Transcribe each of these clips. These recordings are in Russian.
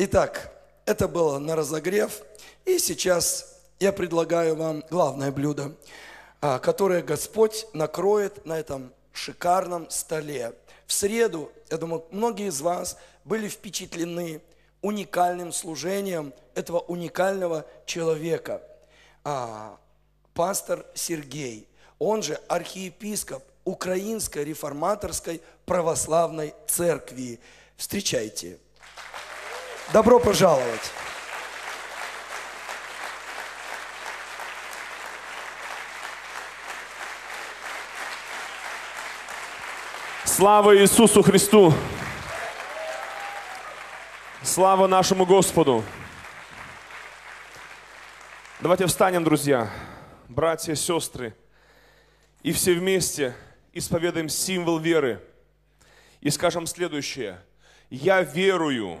Итак, это было на разогрев. И сейчас я предлагаю вам главное блюдо, а, которое Господь накроет на этом шикарном столе. В среду, я думаю, многие из вас были впечатлены уникальным служением этого уникального человека. А, пастор Сергей, он же архиепископ Украинской реформаторской православной церкви. Встречайте. Добро пожаловать! Слава Иисусу Христу! Слава нашему Господу! Давайте встанем, друзья, братья, сестры, и все вместе исповедаем символ веры и скажем следующее. Я верую,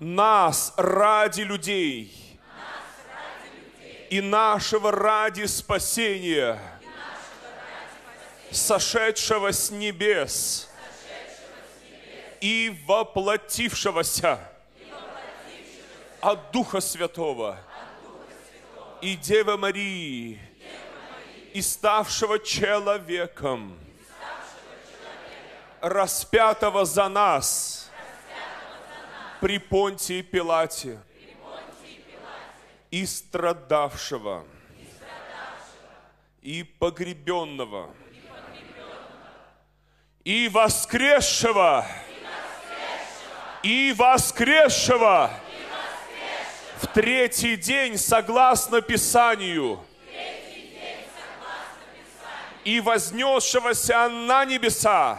нас ради людей, и нашего ради спасения, Сошедшего, с небес, и воплотившегося, от, Духа Святого, и Девы Марии, и ставшего человеком, и ставшего человеком распятого за нас при Понтии Пилате, и, страдавшего, и погребенного, и, погребенного, и воскресшего, и воскресшего, в третий день, согласно Писанию и вознесшегося на небеса,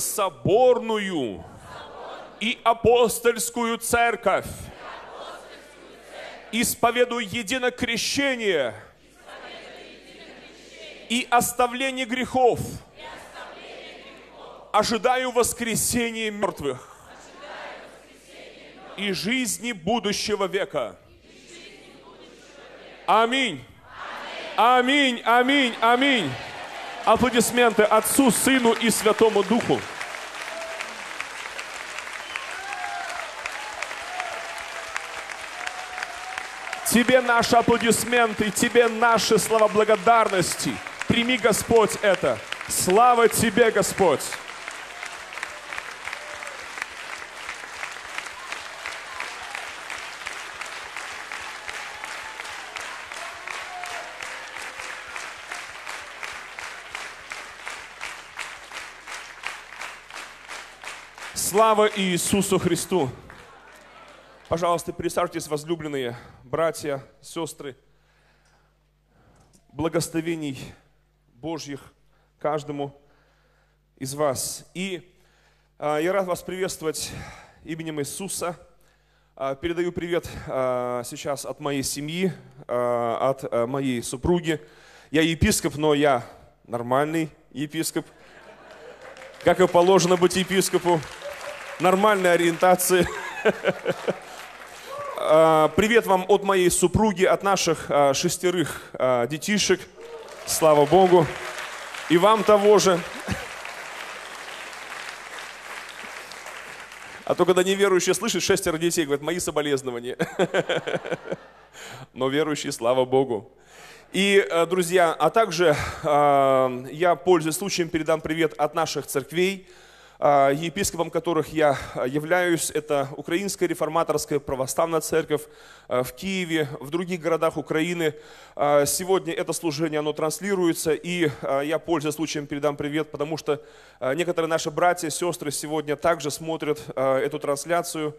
соборную и апостольскую церковь, исповедую единокрещение и оставление грехов, ожидаю воскресения мертвых и жизни будущего века. Аминь. Аминь, аминь, аминь. Аплодисменты Отцу, Сыну и Святому Духу. Тебе наши аплодисменты, тебе наши слова благодарности. Прими, Господь, это. Слава Тебе, Господь! Слава Иисусу Христу! Пожалуйста, присаживайтесь, возлюбленные братья, сестры. Благословений Божьих каждому из вас. И э, я рад вас приветствовать именем Иисуса. Э, передаю привет э, сейчас от моей семьи, э, от э, моей супруги. Я епископ, но я нормальный епископ, как и положено быть епископу нормальной ориентации. А, привет вам от моей супруги, от наших а, шестерых а, детишек. Слава Богу. И вам того же. А то, когда неверующие слышат шестеро детей, говорят, мои соболезнования. Но верующие, слава Богу. И, э, друзья, а также я, пользуясь случаем, передам привет от наших церквей, а, епископом которых я а, являюсь, это Украинская реформаторская православная церковь а, в Киеве, в других городах Украины. Сегодня это служение, оно транслируется, и я, пользуясь случаем, передам привет, потому что некоторые наши братья, сестры сегодня также смотрят эту трансляцию.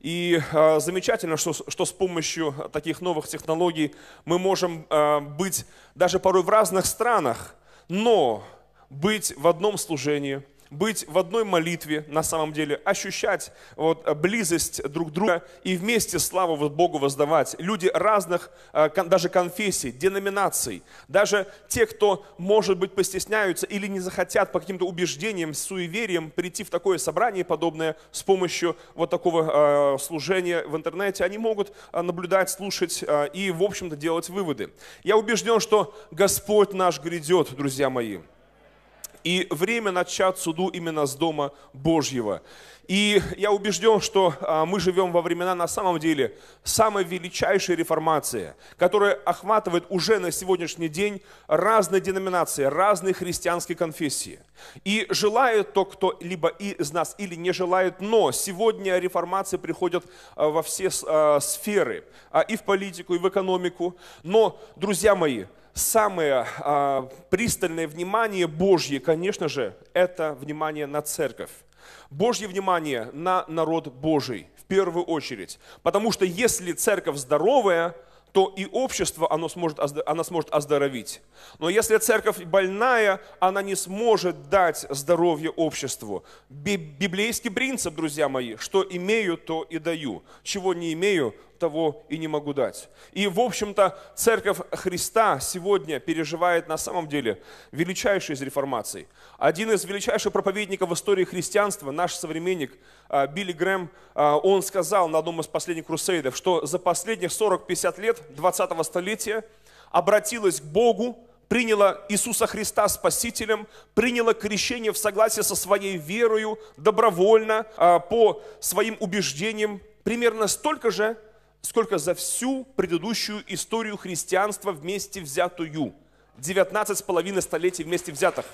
И э, замечательно, что, что с помощью таких новых технологий мы можем э, быть даже порой в разных странах, но быть в одном служении – быть в одной молитве на самом деле, ощущать вот, э, близость друг друга и вместе славу Богу воздавать. Люди разных, э, даже конфессий, деноминаций, даже те, кто, может быть, постесняются или не захотят по каким-то убеждениям, суевериям прийти в такое собрание подобное с помощью вот такого э, служения в интернете, они могут наблюдать, слушать и, в общем-то, делать выводы. Я убежден, что Господь наш грядет, друзья мои. И время начать суду именно с Дома Божьего. И я убежден, что а, мы живем во времена на самом деле самой величайшей реформации, которая охватывает уже на сегодняшний день разные деноминации, разные христианские конфессии. И желает то, кто либо из нас или не желает, но сегодня реформации приходят а, во все а, сферы, и в политику, и в экономику. Но, друзья мои, самое а, пристальное внимание Божье, конечно же, это внимание на церковь. Божье внимание на народ Божий в первую очередь. Потому что если церковь здоровая, то и общество оно сможет, она сможет оздоровить. Но если церковь больная, она не сможет дать здоровье обществу. Библейский принцип, друзья мои, что имею, то и даю. Чего не имею, того и не могу дать. И, в общем-то, церковь Христа сегодня переживает на самом деле величайшую из реформаций. Один из величайших проповедников в истории христианства, наш современник а, Билли Грэм, а, он сказал на одном из последних крусейдов, что за последних 40-50 лет 20-го столетия обратилась к Богу, приняла Иисуса Христа Спасителем, приняла крещение в согласии со своей верою, добровольно, а, по своим убеждениям, примерно столько же сколько за всю предыдущую историю христианства вместе взятую. 19 с половиной столетий вместе взятых.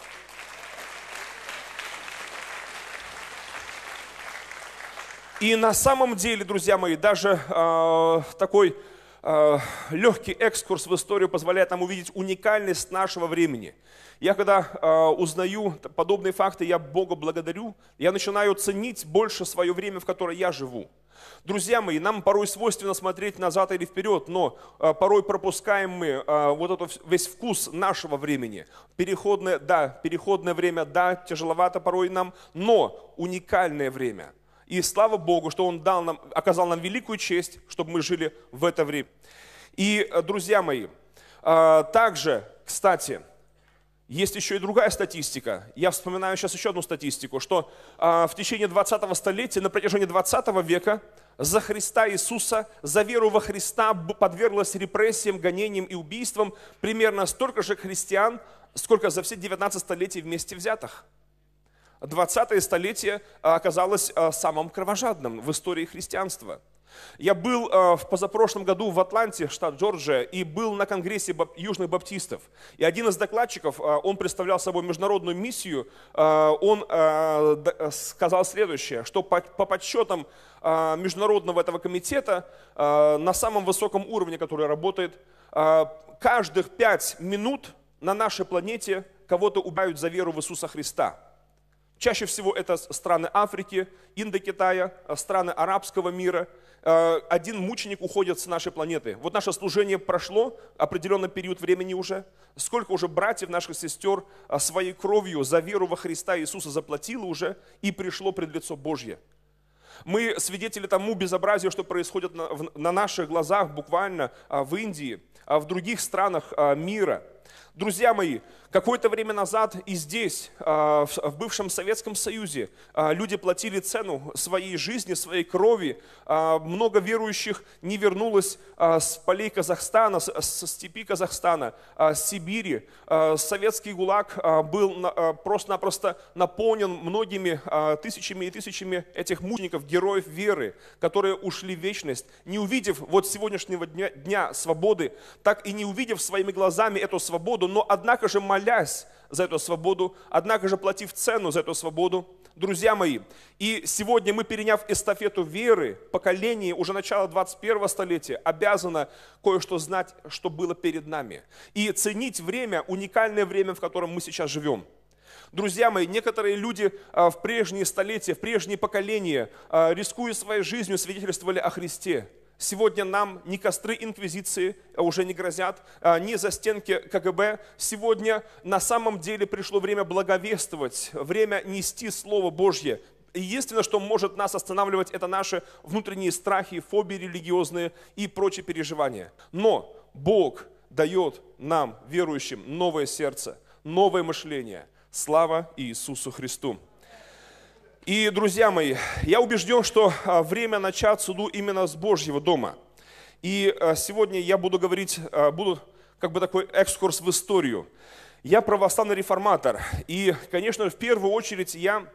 И на самом деле, друзья мои, даже э, такой э, а, легкий экскурс в историю позволяет нам увидеть уникальность нашего времени – я когда э, узнаю подобные факты, я Бога благодарю, я начинаю ценить больше свое время, в которое я живу. Друзья мои, нам порой свойственно смотреть назад или вперед, но э, порой пропускаем мы э, вот этот весь вкус нашего времени. Переходное, да, переходное время, да, тяжеловато порой нам, но уникальное время. И слава Богу, что Он дал нам, оказал нам великую честь, чтобы мы жили в это время. И, э, друзья мои, также, кстати, есть еще и другая статистика. Я вспоминаю сейчас еще одну статистику, что а, в течение 20-го столетия, на протяжении 20 века, за Христа Иисуса, за веру во Христа подверглось репрессиям, гонениям и убийствам примерно столько же христиан, сколько за все 19 столетий вместе взятых. 20-е столетие а, оказалось а, самым кровожадным в истории христианства – я был э, в позапрошлом году в Атланте, штат Джорджия, и был на конгрессе бап- южных баптистов. И один из докладчиков, э, он представлял собой международную миссию, э, он э, э, сказал следующее, что по, по подсчетам э, международного этого комитета э, на самом высоком уровне, который работает, э, каждых пять минут на нашей планете кого-то убивают за веру в Иисуса Христа. Чаще всего это страны Африки, Индокитая, э, страны арабского мира – Э, один мученик уходит с нашей планеты. Вот наше служение прошло, определенный период времени уже. Сколько уже братьев, наших сестер э, своей кровью за веру во Христа Иисуса заплатило уже и пришло пред лицо Божье. Мы свидетели тому безобразию, что происходит на, наших глазах буквально а, в Индии, а, в других странах а, мира – Друзья мои, какое-то время назад и здесь, а, в бывшем Советском Союзе, а, люди платили цену своей жизни, своей крови. А, много верующих не вернулось с полей Казахстана, с степи Казахстана, с Сибири. Советский ГУЛАГ был просто-напросто наполнен многими тысячами и тысячами этих мучеников, героев веры, которые ушли в вечность, не увидев вот сегодняшнего дня, дня свободы, так и не увидев своими глазами эту свободу, свободу, но однако же молясь за эту свободу, однако же платив цену за эту свободу, друзья мои. И сегодня мы, переняв эстафету веры, поколение уже начала 21 столетия обязано кое-что знать, что было перед нами. И ценить время, уникальное время, в котором мы сейчас живем. Друзья мои, некоторые люди а, в прежние столетия, в прежние поколения, а, рискуя своей жизнью, свидетельствовали о Христе. Сегодня нам ни костры инквизиции а уже не грозят, а, ни застенки КГБ. Сегодня на самом деле пришло время благовествовать, время нести Слово Божье. Единственное, что может нас останавливать, это наши внутренние страхи, фобии религиозные и прочие переживания. Но Бог дает нам, верующим, новое сердце, новое мышление. Слава Иисусу Христу! И, друзья мои, я убежден, что а, время начать суду ну, именно с Божьего дома. И а, сегодня я буду говорить, а, буду как бы такой экскурс в историю. Я православный реформатор, и, конечно, в первую очередь я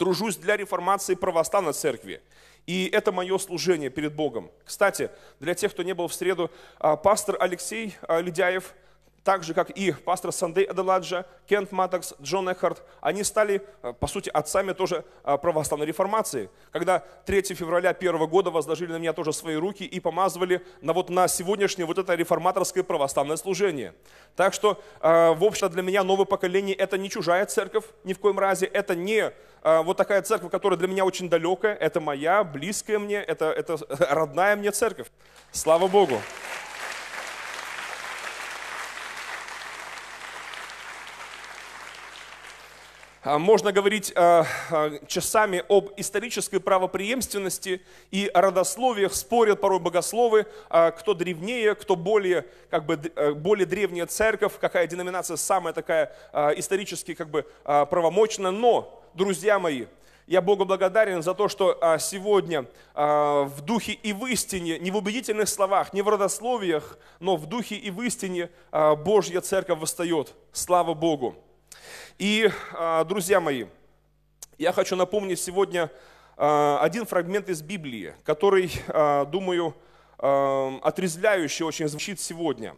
тружусь для реформации православной церкви. И это мое служение перед Богом. Кстати, для тех, кто не был в среду, пастор Алексей Ледяев – так же, как и пастор Сандей Аделаджа, Кент Матокс, Джон Эхард, они стали, э, по сути, отцами тоже э, православной реформации. Когда 3 февраля первого года возложили на меня тоже свои руки и помазывали на, вот, на сегодняшнее вот это реформаторское православное служение. Так что, э, в общем для меня новое поколение – это не чужая церковь, ни в коем разе, это не вот такая церковь, которая для меня очень далекая, это моя, близкая мне, это, это родная мне церковь. Слава Богу! А, можно говорить а, а, часами об исторической правопреемственности и родословиях, спорят порой богословы, кто древнее, кто более, как бы, э, более древняя церковь, какая деноминация самая такая исторически как бы правомочная. Но, друзья мои, я Богу благодарен за то, что сегодня в духе и в истине, не в убедительных словах, не в родословиях, но в духе и в истине Божья церковь восстает. Слава Богу! И, а, друзья мои, я хочу напомнить сегодня а, один фрагмент из Библии, который, а, думаю, отрезвляюще очень звучит сегодня.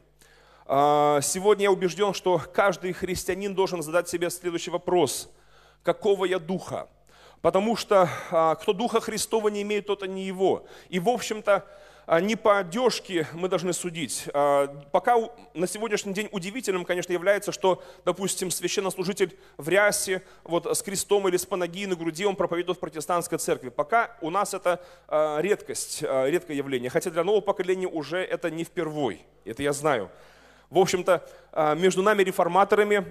Сегодня я убежден, что каждый христианин должен задать себе следующий вопрос. Какого я духа? Потому что кто духа Христова не имеет, тот и не его. И, в общем-то, а, не по одежке мы должны судить. А, пока на сегодняшний день удивительным, конечно, является, что, допустим, священнослужитель в рясе, вот с крестом или с панагией на груди, он проповедует в протестантской церкви. Пока у нас это а, редкость, редкое явление. Хотя для нового поколения уже это не впервой. Это я знаю. В общем-то, между нами реформаторами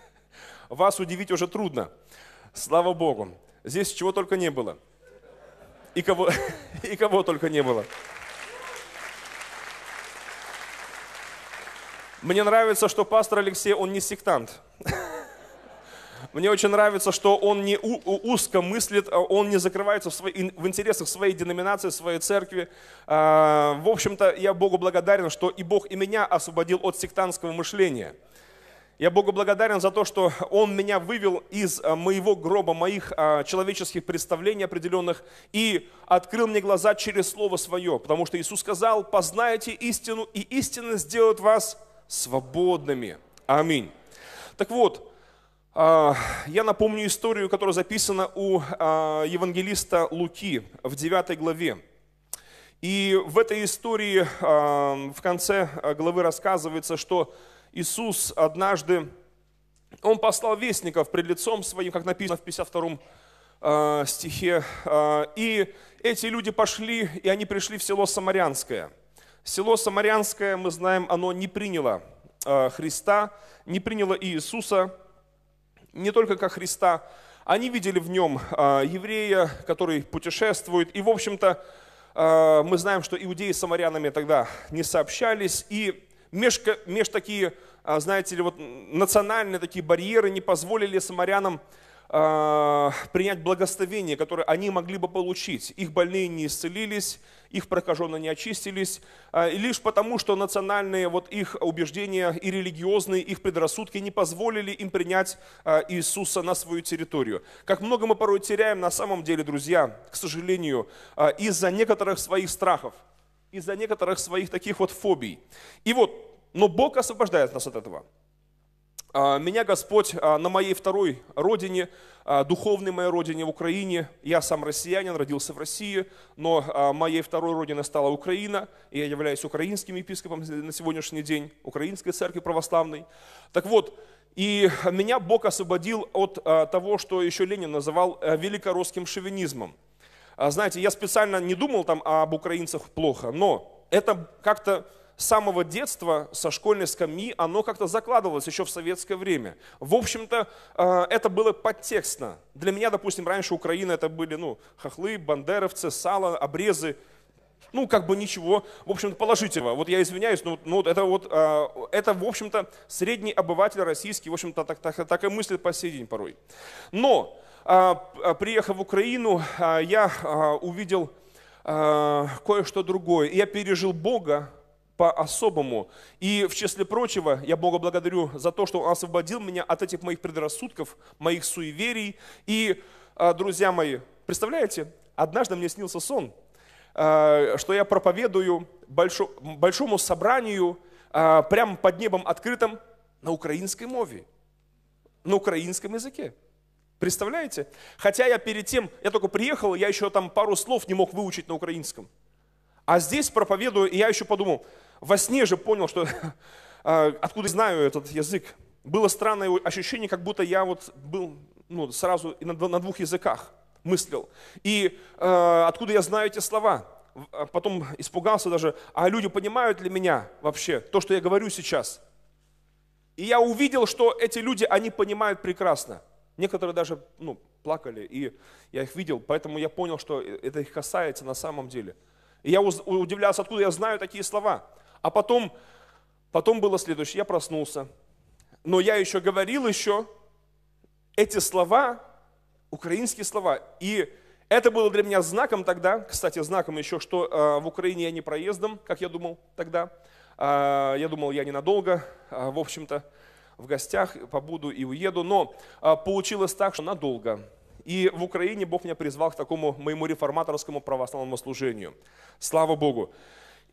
вас удивить уже трудно. Слава Богу. Здесь чего только не было. И кого, и кого только не было. Мне нравится, что пастор Алексей, он не сектант. Мне очень нравится, что он не узко мыслит, а он не закрывается в, свои, в интересах своей деноминации, своей церкви. А, в общем-то, я Богу благодарен, что и Бог и меня освободил от сектантского мышления. Я Богу благодарен за то, что Он меня вывел из а, моего гроба, моих человеческих представлений определенных и открыл мне глаза через Слово Свое, потому что Иисус сказал, познаете истину, и истина сделает вас свободными. Аминь. Так вот, а, я напомню историю, которая записана у а, евангелиста Луки в 9 главе. И в этой истории а, в конце главы рассказывается, что Иисус однажды, Он послал вестников пред лицом Своим, как написано в 52 стихе, и эти люди пошли, и они пришли в село Самарянское – Село Самарянское, мы знаем, оно не приняло э, Христа, не приняло Иисуса, не только как Христа. Они видели в нем э, еврея, который путешествует. И, в общем-то, э, мы знаем, что иудеи с самарянами тогда не сообщались. И меж, меж такие, знаете ли, вот национальные такие барьеры не позволили самарянам а, принять благословение, которое они могли бы получить. Их больные не исцелились, их прокаженные не очистились, а, и лишь потому, что национальные вот их убеждения и религиозные их предрассудки не позволили им принять а, Иисуса на свою территорию. Как много мы порой теряем на самом деле, друзья, к сожалению, из-за некоторых своих страхов, из-за некоторых своих таких вот фобий. И вот, но Бог освобождает нас от этого. А, меня Господь а, на моей второй родине, а, духовной моей родине в Украине, я сам россиянин, родился в России, но моей второй родиной стала Украина, и я являюсь украинским епископом на сегодняшний день, Украинской церкви православной. Так вот, и меня Бог освободил от того, что еще Ленин называл э, великорусским шовинизмом. Знаете, я специально не думал там об украинцах плохо, но это как-то самого детства, со школьной скамьи, оно как-то закладывалось еще в советское время. В общем-то, э, это было подтекстно. Для меня, допустим, раньше Украина это были ну, хохлы, бандеровцы, сало, обрезы. Ну, как бы ничего, в общем-то, положительного. Вот я извиняюсь, но, но ну, это вот, э, это, в общем-то, средний обыватель российский, в общем-то, так, так, так и мыслит по сей день порой. Но, э, приехав в Украину, я увидел кое-что другое. Я пережил Бога по-особому. И в числе прочего, я Бога благодарю за то, что Он освободил меня от этих моих предрассудков, моих суеверий. И, а, друзья мои, представляете, однажды мне снился сон, а, что я проповедую большому собранию а, прямо под небом открытым на украинской мове, на украинском языке. Представляете? Хотя я перед тем, я только приехал, я еще там пару слов не мог выучить на украинском. А здесь проповедую, и я еще подумал, во сне же понял, что а, откуда знаю этот язык. Было странное ощущение, как будто я вот был ну, сразу на двух языках мыслил. И э, откуда я знаю эти слова? А, потом испугался даже, а люди понимают ли меня вообще, то, что я говорю сейчас? И я увидел, что эти люди, они понимают прекрасно. Некоторые даже ну, плакали, и я их видел, поэтому я понял, что э, это их касается на самом деле. И я удивлялся, откуда я знаю такие слова. А потом, потом было следующее, я проснулся, но я еще говорил еще эти слова, украинские слова, и это было для меня знаком тогда, кстати, знаком еще, что а, в Украине я не проездом, как я думал тогда. А, я думал, я ненадолго, а, в общем-то, в гостях побуду и уеду. Но получилось так, что надолго. И в Украине Бог меня призвал к такому моему реформаторскому православному служению. Слава Богу.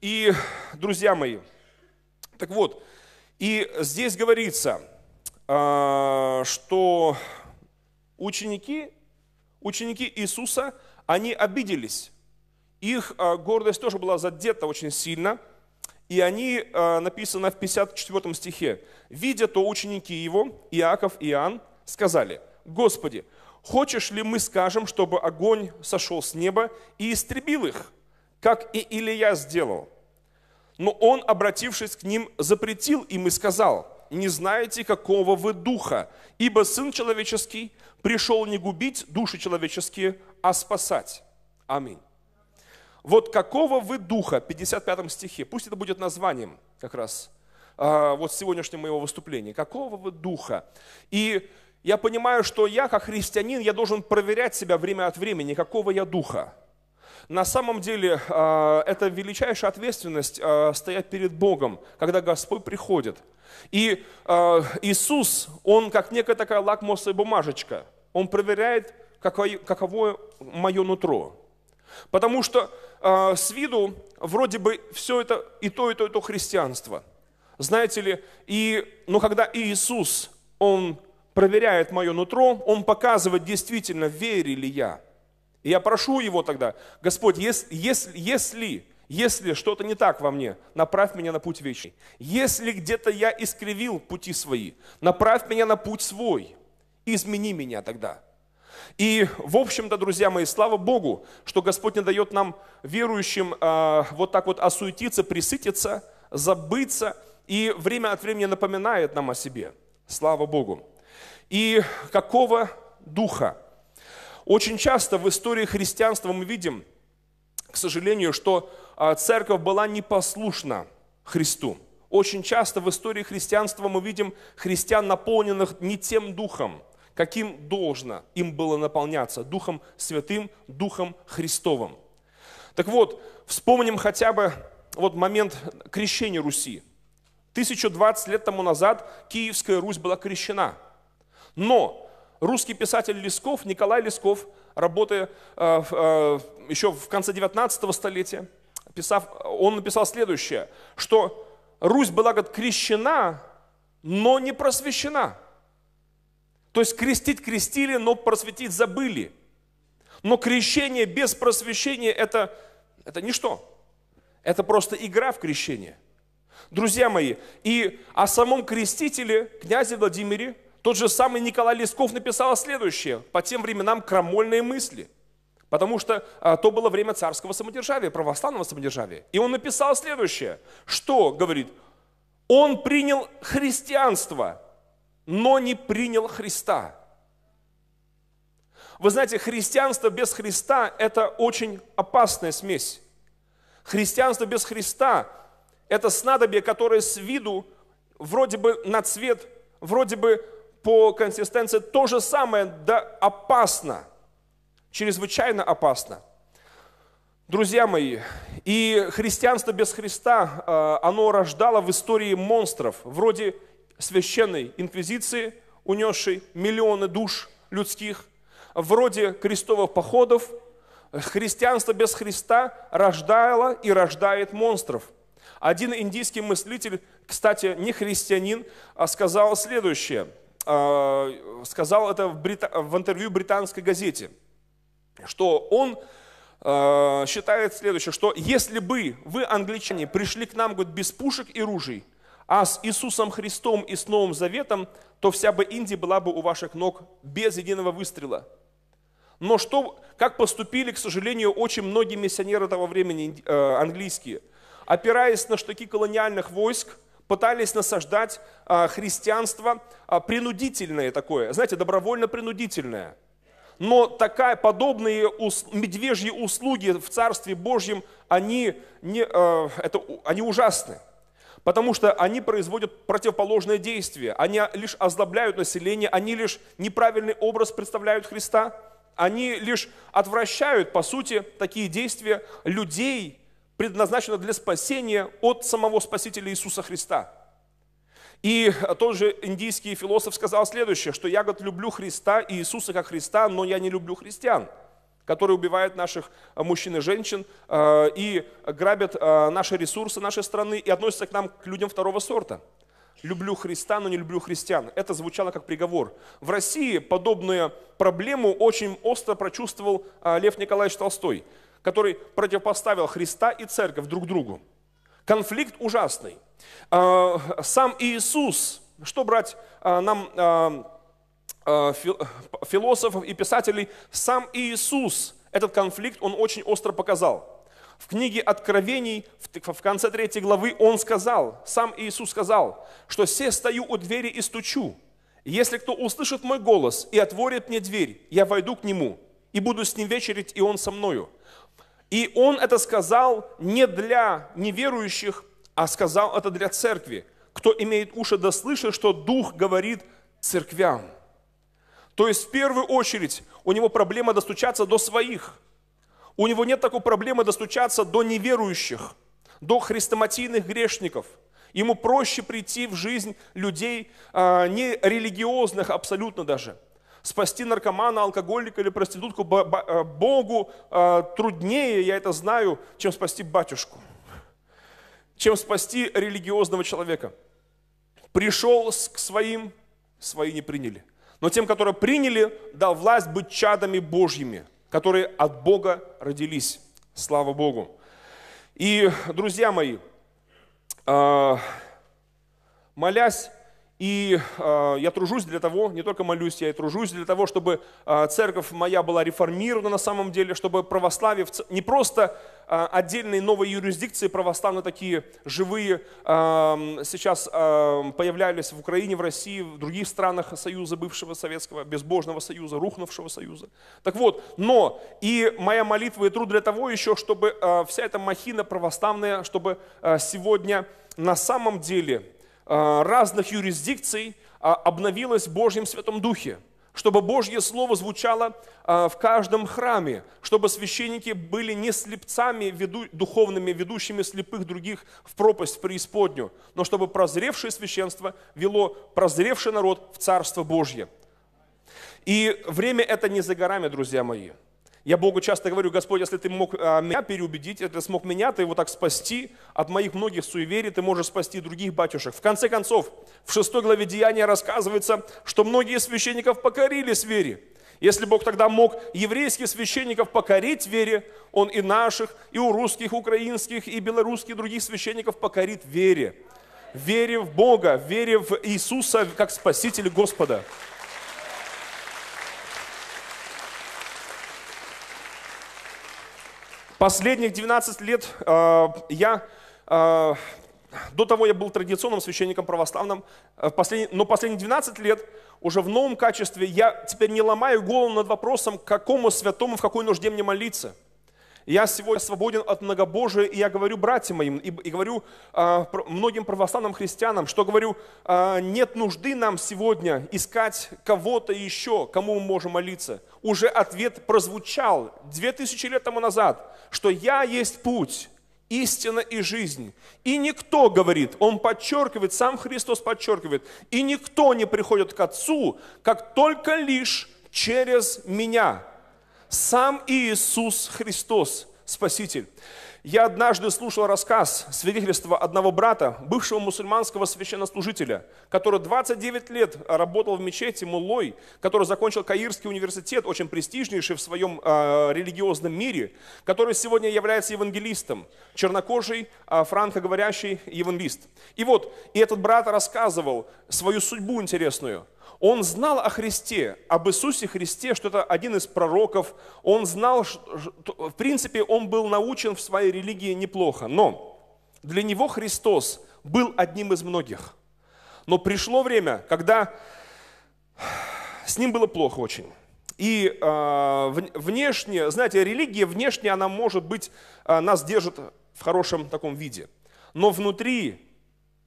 И, друзья мои, так вот, и здесь говорится, а, что ученики, ученики Иисуса, они обиделись. Их а, гордость тоже была задета очень сильно. И они, а, написано в 54 стихе, «Видя то ученики его, Иаков и Иоанн, сказали, «Господи, хочешь ли мы скажем, чтобы огонь сошел с неба и истребил их?» как и Илия сделал. Но он, обратившись к ним, запретил им и сказал, «Не знаете, какого вы духа, ибо Сын Человеческий пришел не губить души человеческие, а спасать». Аминь. Вот какого вы духа, в 55 стихе, пусть это будет названием как раз а, вот сегодняшнего моего выступления, какого вы духа. И я понимаю, что я, как христианин, я должен проверять себя время от времени, какого я духа. На самом деле а, это величайшая ответственность а, стоять перед Богом, когда Господь приходит. И а, Иисус, Он как некая такая лакмусовая бумажечка, Он проверяет, каково мое нутро. Потому что с виду вроде бы все это и то, и то, и то христианство. Знаете ли, и, но когда Иисус, Он проверяет мое нутро, Он показывает действительно, верю ли я – и я прошу его тогда, Господь, если, если, если что-то не так во мне, направь меня на путь вечный. Если где-то я искривил пути свои, направь меня на путь свой. Измени меня тогда. И, в общем-то, друзья мои, слава Богу, что Господь не дает нам, верующим, э, вот так вот осуетиться, присытиться, забыться, и время от времени напоминает нам о себе. Слава Богу. И какого духа очень часто в истории христианства мы видим, к сожалению, что а, церковь была непослушна Христу. Очень часто в истории христианства мы видим христиан, наполненных не тем духом, каким должно им было наполняться, Духом Святым, Духом Христовым. Так вот, вспомним хотя бы вот момент крещения Руси. 1020 лет тому назад Киевская Русь была крещена. Но русский писатель Лесков, Николай Лесков, работая э, э, еще в конце 19 столетия, писав, он написал следующее, что Русь была, говорит, крещена, но не просвещена. То есть крестить крестили, но просветить забыли. Но крещение без просвещения это, – это ничто. Это просто игра в крещение. Друзья мои, и о самом крестителе, князе Владимире, тот же самый Николай Лесков написал следующее, по тем временам крамольные мысли, потому что а, то было время царского самодержавия, православного самодержавия. И он написал следующее, что, говорит, он принял христианство, но не принял Христа. Вы знаете, христианство без Христа – это очень опасная смесь. Христианство без Христа – это снадобье, которое с виду, вроде бы на цвет, вроде бы по консистенции то же самое, да опасно, чрезвычайно опасно. Друзья мои, и христианство без Христа, а, оно рождало в истории монстров, вроде священной инквизиции, унесшей миллионы душ людских, вроде крестовых походов. Христианство без Христа рождало и рождает монстров. Один индийский мыслитель, кстати, не христианин, а сказал следующее – Э, сказал это в, Брит... в интервью британской газете, что он э, считает следующее, что если бы вы, англичане, пришли к нам говорит, без пушек и ружей, а с Иисусом Христом и с Новым Заветом, то вся бы Индия была бы у ваших ног без единого выстрела. Но что, как поступили, к сожалению, очень многие миссионеры того времени э, английские, опираясь на штыки колониальных войск – пытались насаждать а, христианство а, принудительное такое, знаете, добровольно-принудительное. Но такая, подобные медвежьи услуги в Царстве Божьем, они, не, а, это, они ужасны. Потому что они производят противоположное действие. Они лишь озлобляют население, они лишь неправильный образ представляют Христа. Они лишь отвращают, по сути, такие действия людей предназначена для спасения от самого Спасителя Иисуса Христа. И тот же индийский философ сказал следующее, что я, говорит, люблю Христа и Иисуса как Христа, но я не люблю христиан которые убивают наших э, мужчин и женщин э, и грабят э, наши ресурсы нашей страны и относятся к нам, к людям второго сорта. Люблю Христа, но не люблю христиан. Это звучало как приговор. В России подобную проблему очень остро прочувствовал Лев Николаевич Толстой который противопоставил Христа и церковь друг другу. Конфликт ужасный. А, сам Иисус, что брать а, нам а, философов и писателей, сам Иисус этот конфликт он очень остро показал. В книге Откровений, в конце третьей главы, он сказал, сам Иисус сказал, что «се стою у двери и стучу. Если кто услышит мой голос и отворит мне дверь, я войду к нему и буду с ним вечерить, и он со мною». И он это сказал не для неверующих, а сказал это для церкви. Кто имеет уши да слышит, что Дух говорит церквям. То есть в первую очередь у него проблема достучаться до своих. У него нет такой проблемы достучаться до неверующих, до хрестоматийных грешников. Ему проще прийти в жизнь людей а, не религиозных абсолютно даже – Спасти наркомана, алкоголика или проститутку э, Богу э, труднее, я это знаю, чем спасти батюшку, чем спасти религиозного человека. Пришел к своим, свои не приняли. Но тем, которые приняли, дал власть быть чадами Божьими, которые от Бога родились. Слава Богу. И, друзья мои, э, молясь и э, я тружусь для того, не только молюсь, я и тружусь для того, чтобы э, церковь моя была реформирована на самом деле, чтобы православие, ц... не просто э, отдельные новые юрисдикции православные такие живые э, сейчас э, появлялись в Украине, в России, в других странах Союза бывшего Советского, безбожного Союза, рухнувшего Союза. Так вот, но и моя молитва и труд для того еще, чтобы э, вся эта махина православная, чтобы э, сегодня на самом деле Э, разных юрисдикций а, обновилось в Божьем Святом Духе, чтобы Божье Слово звучало э, в каждом храме, чтобы священники были не слепцами веду, духовными, ведущими слепых других в пропасть, в преисподнюю, но чтобы прозревшее священство вело прозревший народ в Царство Божье. И время это не за горами, друзья мои – я Богу часто говорю, Господь, если ты мог а, меня переубедить, если ты смог меня, ты его так спасти от моих многих суеверий, ты можешь спасти других батюшек. В конце концов, в 6 главе Деяния рассказывается, что многие священников покорились вере. Если Бог тогда мог еврейских священников покорить вере, Он и наших, и у русских, украинских, и белорусских, и других священников покорит вере. Вере в Бога, вере в Иисуса как Спасителя Господа. Последних 12 лет э, я, э, до того я был традиционным священником православным, э, послед, но последние 12 лет уже в новом качестве я теперь не ломаю голову над вопросом, к какому святому, в какой нужде мне молиться – я сегодня свободен от многобожия, и я говорю братьям моим, и, и говорю а, про, многим православным христианам, что говорю, а, нет нужды нам сегодня искать кого-то еще, кому мы можем молиться. Уже ответ прозвучал две тысячи лет тому назад, что я есть путь, истина и жизнь. И никто, говорит, он подчеркивает, сам Христос подчеркивает, и никто не приходит к Отцу, как только лишь через меня сам Иисус Христос, Спаситель. Я однажды слушал рассказ свидетельства одного брата, бывшего мусульманского священнослужителя, который 29 лет работал в мечети Мулой, который закончил Каирский университет, очень престижнейший в своем э, религиозном мире, который сегодня является евангелистом, чернокожий, э, франкоговорящий евангелист. И вот, и этот брат рассказывал свою судьбу интересную – он знал о Христе, об Иисусе Христе, что это один из пророков. Он знал, что, в принципе, он был научен в своей религии неплохо. Но для него Христос был одним из многих. Но пришло время, когда с ним было плохо очень. И э, внешне, знаете, религия внешне, она может быть, а, нас держит в хорошем таком виде. Но внутри,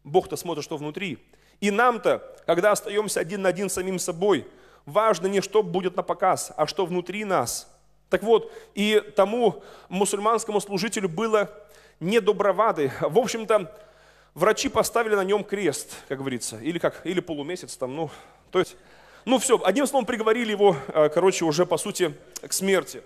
Бог-то смотрит, что внутри, и нам-то, когда остаемся один на один с самим собой, важно не что будет на показ, а что внутри нас. Так вот, и тому мусульманскому служителю было недобровады. В общем-то, врачи поставили на нем крест, как говорится, или как, или полумесяц там, ну, то есть, ну все, одним словом, приговорили его, э, короче, уже по сути к смерти.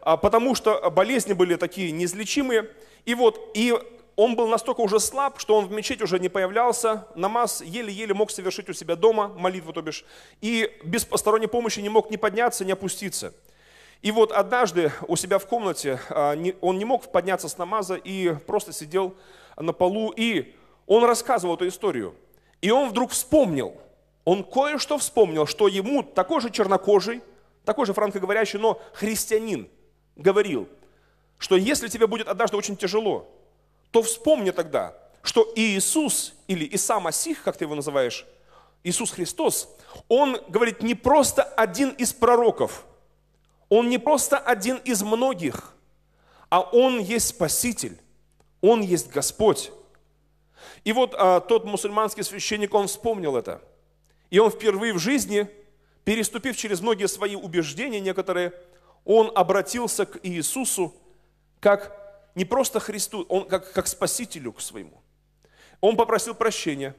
А потому что болезни были такие неизлечимые. И вот, и он был настолько уже слаб, что он в мечеть уже не появлялся, намаз еле-еле мог совершить у себя дома, молитву, то бишь, и без посторонней помощи не мог ни подняться, ни опуститься. И вот однажды у себя в комнате а, он не мог подняться с намаза и просто сидел на полу, и он рассказывал эту историю. И он вдруг вспомнил, он кое-что вспомнил, что ему такой же чернокожий, такой же франкоговорящий, но христианин говорил, что если тебе будет однажды очень тяжело, то вспомни тогда, что Иисус или Иса Масих, как ты его называешь, Иисус Христос, он говорит не просто один из пророков, он не просто один из многих, а он есть Спаситель, он есть Господь. И вот а, тот мусульманский священник, он вспомнил это. И он впервые в жизни, переступив через многие свои убеждения некоторые, он обратился к Иисусу как не просто Христу, он как, как спасителю к своему. Он попросил прощения,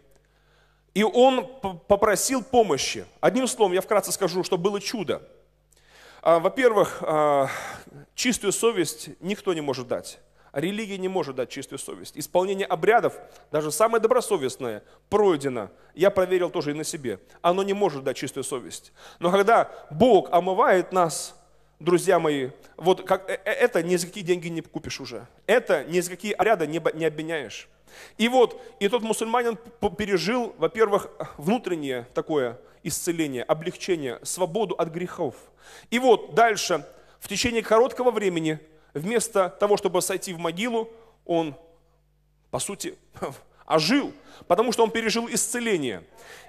и он попросил помощи. Одним словом, я вкратце скажу, что было чудо. А, во-первых, а, чистую совесть никто не может дать. Религия не может дать чистую совесть. Исполнение обрядов, даже самое добросовестное, пройдено. Я проверил тоже и на себе. Оно не может дать чистую совесть. Но когда Бог омывает нас друзья мои, вот как, э, э, это ни за какие деньги не купишь уже. Это ни за какие ряда не, не обменяешь. И вот, и тот мусульманин пережил, во-первых, внутреннее такое исцеление, облегчение, свободу от грехов. И вот дальше, в течение короткого времени, вместо того, чтобы сойти в могилу, он, по сути, ожил, потому что он пережил исцеление.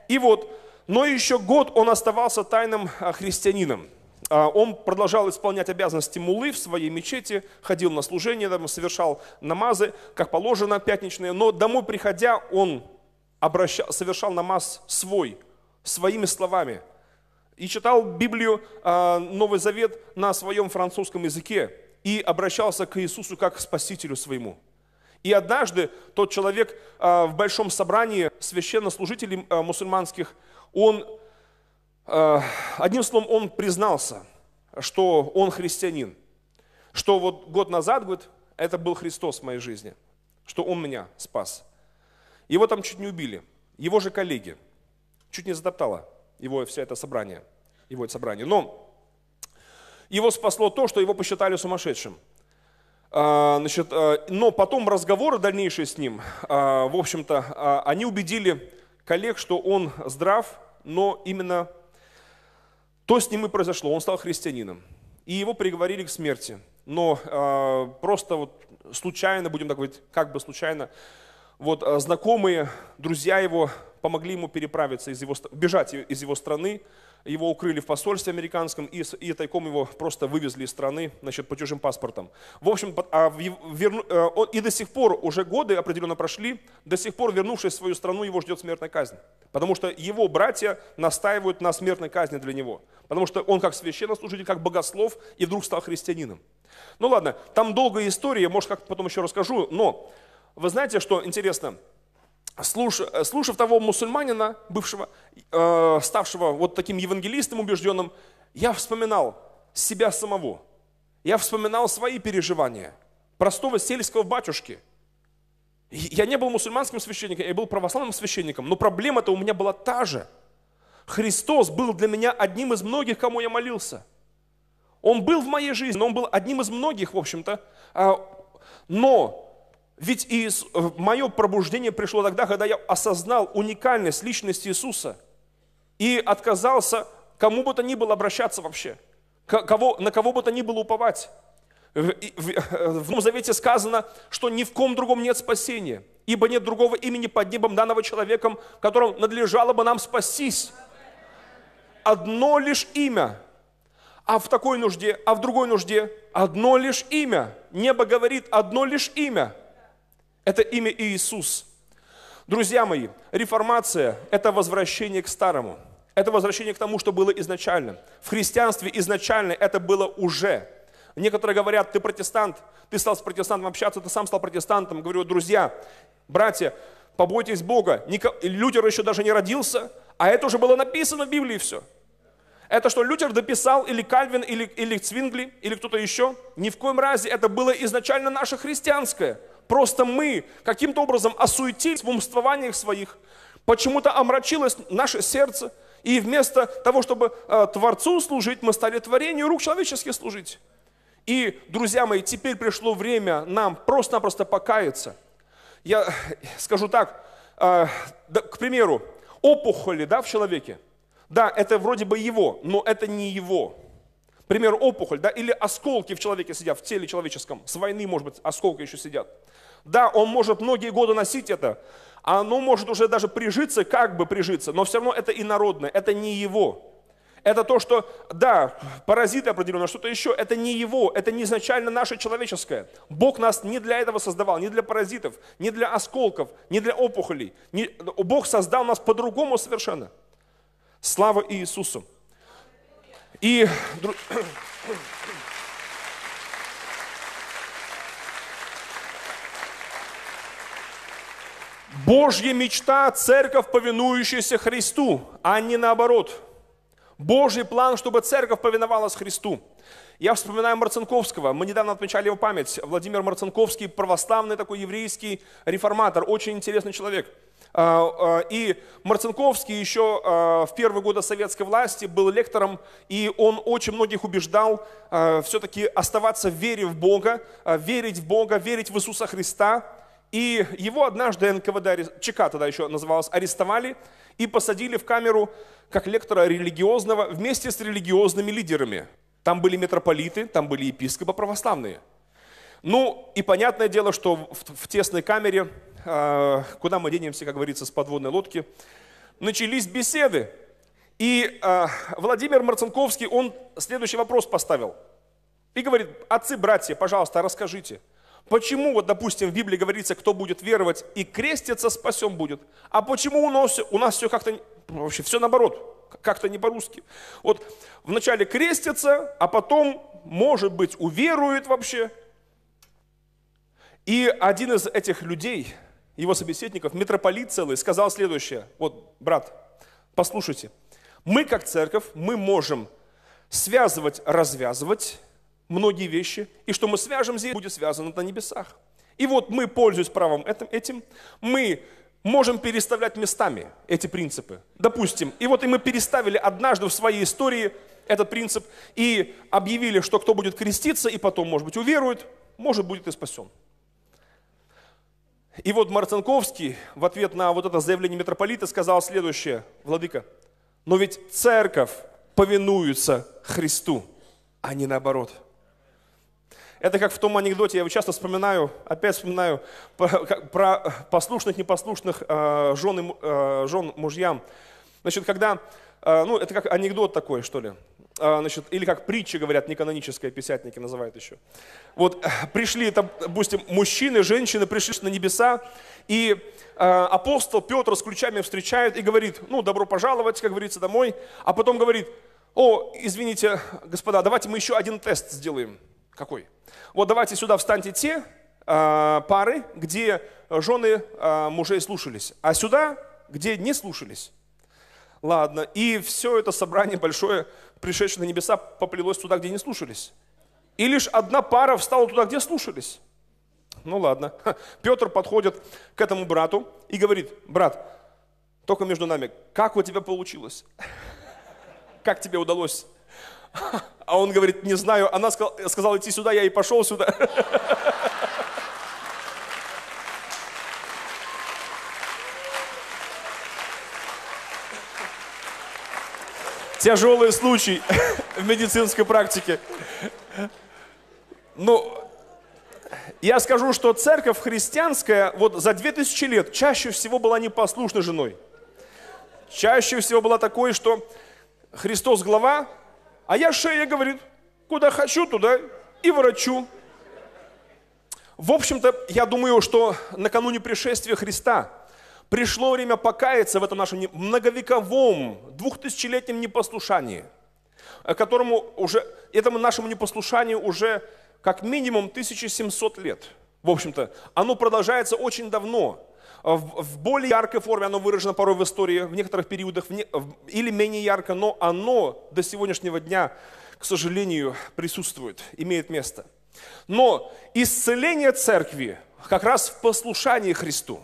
И вот, но еще год он оставался тайным а, христианином. А, он продолжал исполнять обязанности мулы в своей мечети, ходил на служение, совершал намазы, как положено, пятничные, но домой приходя, он обращал, совершал намаз свой, своими словами. И читал Библию, а, Новый Завет на своем французском языке и обращался к Иисусу как к Спасителю своему. И однажды тот человек а, в большом собрании священнослужителей мусульманских, он Э, одним словом, он признался, что он христианин, что вот год назад, говорит, это был Христос в моей жизни, что он меня спас. Его там чуть не убили, его же коллеги, чуть не затоптало его все это собрание, его это собрание. Но его спасло то, что его посчитали сумасшедшим. Э, значит, э, но потом разговоры дальнейшие с ним, в общем-то, они убедили коллег, что он здрав, но именно то с ним и произошло, он стал христианином. И его приговорили к смерти. Но э, просто вот случайно, будем так говорить, как бы случайно, вот а, знакомые, друзья его помогли ему переправиться, из его, бежать из его страны, его укрыли в посольстве американском и, и тайком его просто вывезли из страны значит, по чужим паспортам. В общем, а, э, и до сих пор, уже годы определенно прошли, до сих пор, вернувшись в свою страну, его ждет смертная казнь. Потому что его братья настаивают на смертной казни для него. Потому что он как священнослужитель, как богослов, и вдруг стал христианином. Ну ладно, там долгая история, может, как потом еще расскажу, но вы знаете, что интересно? Слуш, э, слушав того мусульманина, бывшего, э, ставшего вот таким евангелистом убежденным, я вспоминал себя самого. Я вспоминал свои переживания простого сельского батюшки. Я не был мусульманским священником, я был православным священником, но проблема-то у меня была та же. Христос был для меня одним из многих, кому я молился. Он был в моей жизни, но он был одним из многих, в общем-то. А, но ведь и э, мое пробуждение пришло тогда, когда я осознал уникальность личности Иисуса и отказался кому бы то ни было обращаться вообще, кого, на кого бы то ни было уповать. В, в, э, в Новом Завете сказано, что ни в ком другом нет спасения, ибо нет другого имени под небом данного человеком, которому надлежало бы нам спастись. Одно лишь имя. А в такой нужде, а в другой нужде одно лишь имя. Небо говорит одно лишь имя – это имя Иисус. Друзья мои, реформация – это возвращение к старому. Это возвращение к тому, что было изначально. В христианстве изначально это было уже. Некоторые говорят, ты протестант, ты стал с протестантом общаться, ты сам стал протестантом. Говорю, друзья, братья, побойтесь Бога. Нико... Лютер еще даже не родился, а это уже было написано в Библии все. Это что, Лютер дописал, или Кальвин, или, или Цвингли, или кто-то еще? Ни в коем разе это было изначально наше христианское – Просто мы каким-то образом осуетились в умствованиях своих, почему-то омрачилось наше сердце, и вместо того, чтобы э, Творцу служить, мы стали творению рук человеческих служить. И, друзья мои, теперь пришло время нам просто-напросто покаяться. Я скажу так, э, к примеру, опухоли да, в человеке, да, это вроде бы его, но это не его. К примеру, опухоль, да, или осколки в человеке сидят, в теле человеческом, с войны, может быть, осколки еще сидят – да, он может многие годы носить это, а оно может уже даже прижиться, как бы прижиться, но все равно это инородное, это не его. Это то, что, да, паразиты определенно, что-то еще, это не его, это не изначально наше человеческое. Бог нас не для этого создавал, не для паразитов, не для осколков, не для опухолей. Не, Бог создал нас по-другому совершенно. Слава Иисусу! И... Божья мечта – церковь, повинующаяся Христу, а не наоборот. Божий план, чтобы церковь повиновалась Христу. Я вспоминаю Марцинковского. Мы недавно отмечали его память. Владимир Марцинковский, православный такой еврейский реформатор, очень интересный человек. А, а, и Марцинковский еще а, в первые годы советской власти был лектором, и он очень многих убеждал все-таки оставаться в вере в Бога, верить в Бога, верить в Иисуса Христа, и его однажды НКВД, ЧК тогда еще называлось, арестовали и посадили в камеру как лектора религиозного вместе с религиозными лидерами. Там были митрополиты, там были епископы православные. Ну и понятное дело, что в, в тесной камере, э, куда мы денемся, как говорится, с подводной лодки, начались беседы. И э, Владимир Марцинковский, он следующий вопрос поставил. И говорит, отцы, братья, пожалуйста, расскажите – Почему, вот, допустим, в Библии говорится, кто будет веровать и креститься, спасен будет. А почему у нас, у нас все как-то, вообще все наоборот, как-то не по-русски. Вот вначале крестится, а потом, может быть, уверует вообще. И один из этих людей, его собеседников, митрополит целый, сказал следующее. Вот, брат, послушайте, мы как церковь, мы можем связывать, развязывать, многие вещи, и что мы свяжем здесь, будет связано на небесах. И вот мы, пользуясь правом этим, мы можем переставлять местами эти принципы. Допустим, и вот и мы переставили однажды в своей истории этот принцип и объявили, что кто будет креститься и потом, может быть, уверует, может, будет и спасен. И вот Марцинковский в ответ на вот это заявление митрополита сказал следующее, Владыка, но ведь церковь повинуется Христу, а не наоборот – это как в том анекдоте, я его часто вспоминаю, опять вспоминаю, про послушных, непослушных э, жен, э, жен мужьям. Значит, когда, э, ну, это как анекдот такой, что ли, значит, или как притча, говорят, неканоническая, писятники называют еще. Вот пришли, там, допустим, мужчины, женщины пришли на небеса, и апостол Петр с ключами встречает и говорит, ну, добро пожаловать, как говорится, домой, а потом говорит, о, извините, господа, давайте мы еще один тест сделаем. Какой? Вот давайте сюда встаньте те э, пары, где жены э, мужей слушались, а сюда, где не слушались. Ладно, и все это собрание большое, пришедшее на небеса, поплелось туда, где не слушались. И лишь одна пара встала туда, где слушались. Ну ладно. Петр подходит к этому брату и говорит, брат, только между нами, как у тебя получилось? Как тебе удалось а он говорит, не знаю. Она сказала, сказала идти сюда, я и пошел сюда. Тяжелый случай в медицинской практике. Ну, я скажу, что церковь христианская вот за 2000 лет чаще всего была непослушной женой. Чаще всего была такой, что Христос глава, а я шея, говорит, куда хочу, туда и врачу. В общем-то, я думаю, что накануне пришествия Христа пришло время покаяться в этом нашем многовековом, двухтысячелетнем непослушании, э, которому уже, этому нашему непослушанию уже как минимум 1700 лет. В общем-то, оно продолжается очень давно. Э, в более яркой форме оно выражено порой в истории, в некоторых периодах, или менее ярко, но оно до сегодняшнего дня, к сожалению, присутствует, имеет место. Но исцеление церкви как раз в послушании Христу.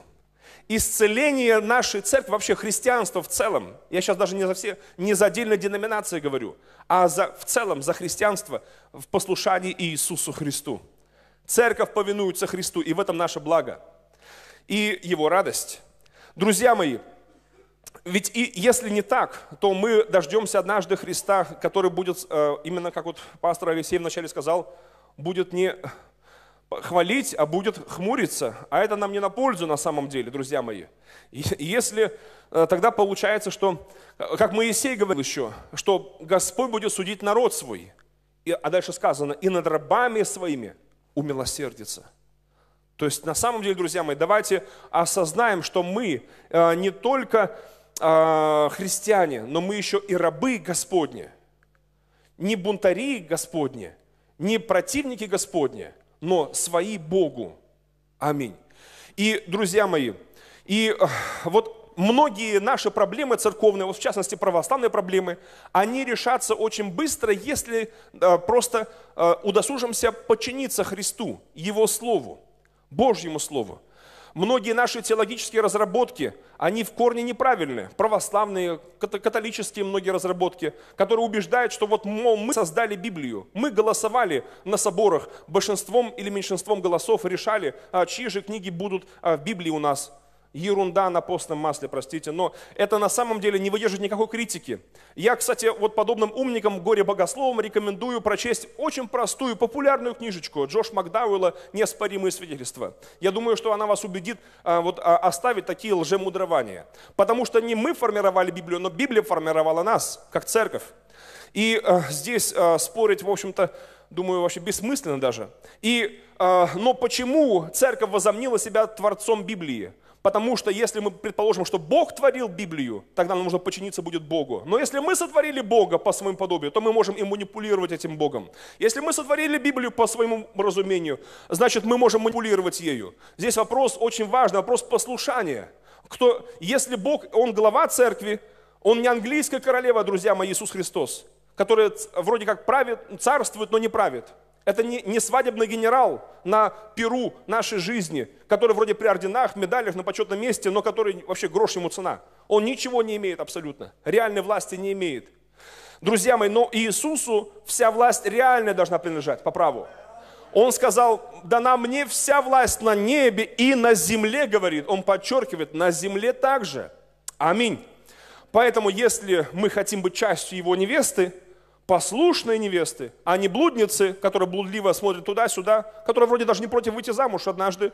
Исцеление нашей церкви, вообще христианства в целом, я сейчас даже не за все, не за отдельные деноминации говорю, а за, в целом за христианство в послушании Иисусу Христу. Церковь повинуется Христу, и в этом наше благо – и его радость. Друзья мои, ведь и если не так, то мы дождемся однажды Христа, который будет, э, именно как вот пастор Алексей вначале сказал, будет не хвалить, а будет хмуриться. А это нам не на пользу на самом деле, друзья мои. И если э, тогда получается, что, э, как Моисей говорил еще, что Господь будет судить народ свой, а дальше сказано, и над рабами своими умилосердится. То есть на самом деле, друзья мои, давайте осознаем, что мы э, не только э, христиане, но мы еще и рабы Господни, не бунтари Господни, не противники Господни, но свои Богу. Аминь. И, друзья мои, и э, вот многие наши проблемы церковные, вот в частности православные проблемы, они решатся очень быстро, если просто удосужимся подчиниться Христу, Его Слову. Божьему Слову. Многие наши теологические разработки, они в корне неправильные. Православные, католические многие разработки, которые убеждают, что вот мол, мы создали Библию, мы голосовали на соборах, большинством или меньшинством голосов решали, а чьи же книги будут а, в Библии у нас ерунда на постном масле, простите, но это на самом деле не выдержит никакой критики. Я, кстати, вот подобным умникам, горе-богословам рекомендую прочесть очень простую, популярную книжечку Джош Макдауэлла «Неоспоримые свидетельства». Я думаю, что она вас убедит а, вот, а, оставить такие лжемудрования. Потому что не мы формировали Библию, но Библия формировала нас, как церковь. И а, здесь а, спорить, в общем-то, думаю, вообще бессмысленно даже. И, э, но почему церковь возомнила себя творцом Библии? Потому что если мы предположим, что Бог творил Библию, тогда нам нужно подчиниться будет Богу. Но если мы сотворили Бога по своему подобию, то мы можем и манипулировать этим Богом. Если мы сотворили Библию по своему разумению, значит мы можем манипулировать ею. Здесь вопрос очень важный, вопрос послушания. Кто, если Бог, Он глава церкви, Он не английская королева, а друзья мои, Иисус Христос, которая вроде как правит, царствует, но не правит. Это не, не свадебный генерал на перу нашей жизни, который вроде при орденах, медалях, на почетном месте, но который вообще грош ему цена. Он ничего не имеет абсолютно, реальной власти не имеет. Друзья мои, но Иисусу вся власть реальная должна принадлежать по праву. Он сказал, дана мне вся власть на небе и на земле, говорит. Он подчеркивает, на земле также. Аминь. Поэтому, если мы хотим быть частью Его невесты, послушные невесты, а не блудницы, которые блудливо смотрят туда-сюда, которые вроде даже не против выйти замуж однажды,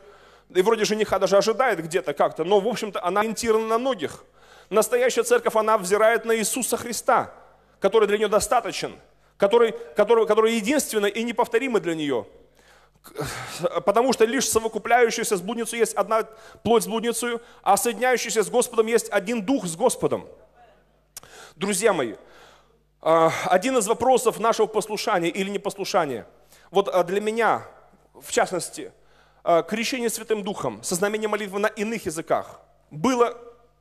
и вроде жениха даже ожидает где-то как-то, но, в общем-то, она ориентирована на многих. Настоящая церковь, она взирает на Иисуса Христа, который для нее достаточен, который, который, который единственный и неповторимый для нее. Потому что лишь совокупляющийся с блудницей есть одна плоть с блудницей, а соединяющийся с Господом есть один дух с Господом. Друзья мои, а, один из вопросов нашего послушания или непослушания. Вот а, для меня, в частности, а, крещение Святым Духом со знамением молитвы на иных языках было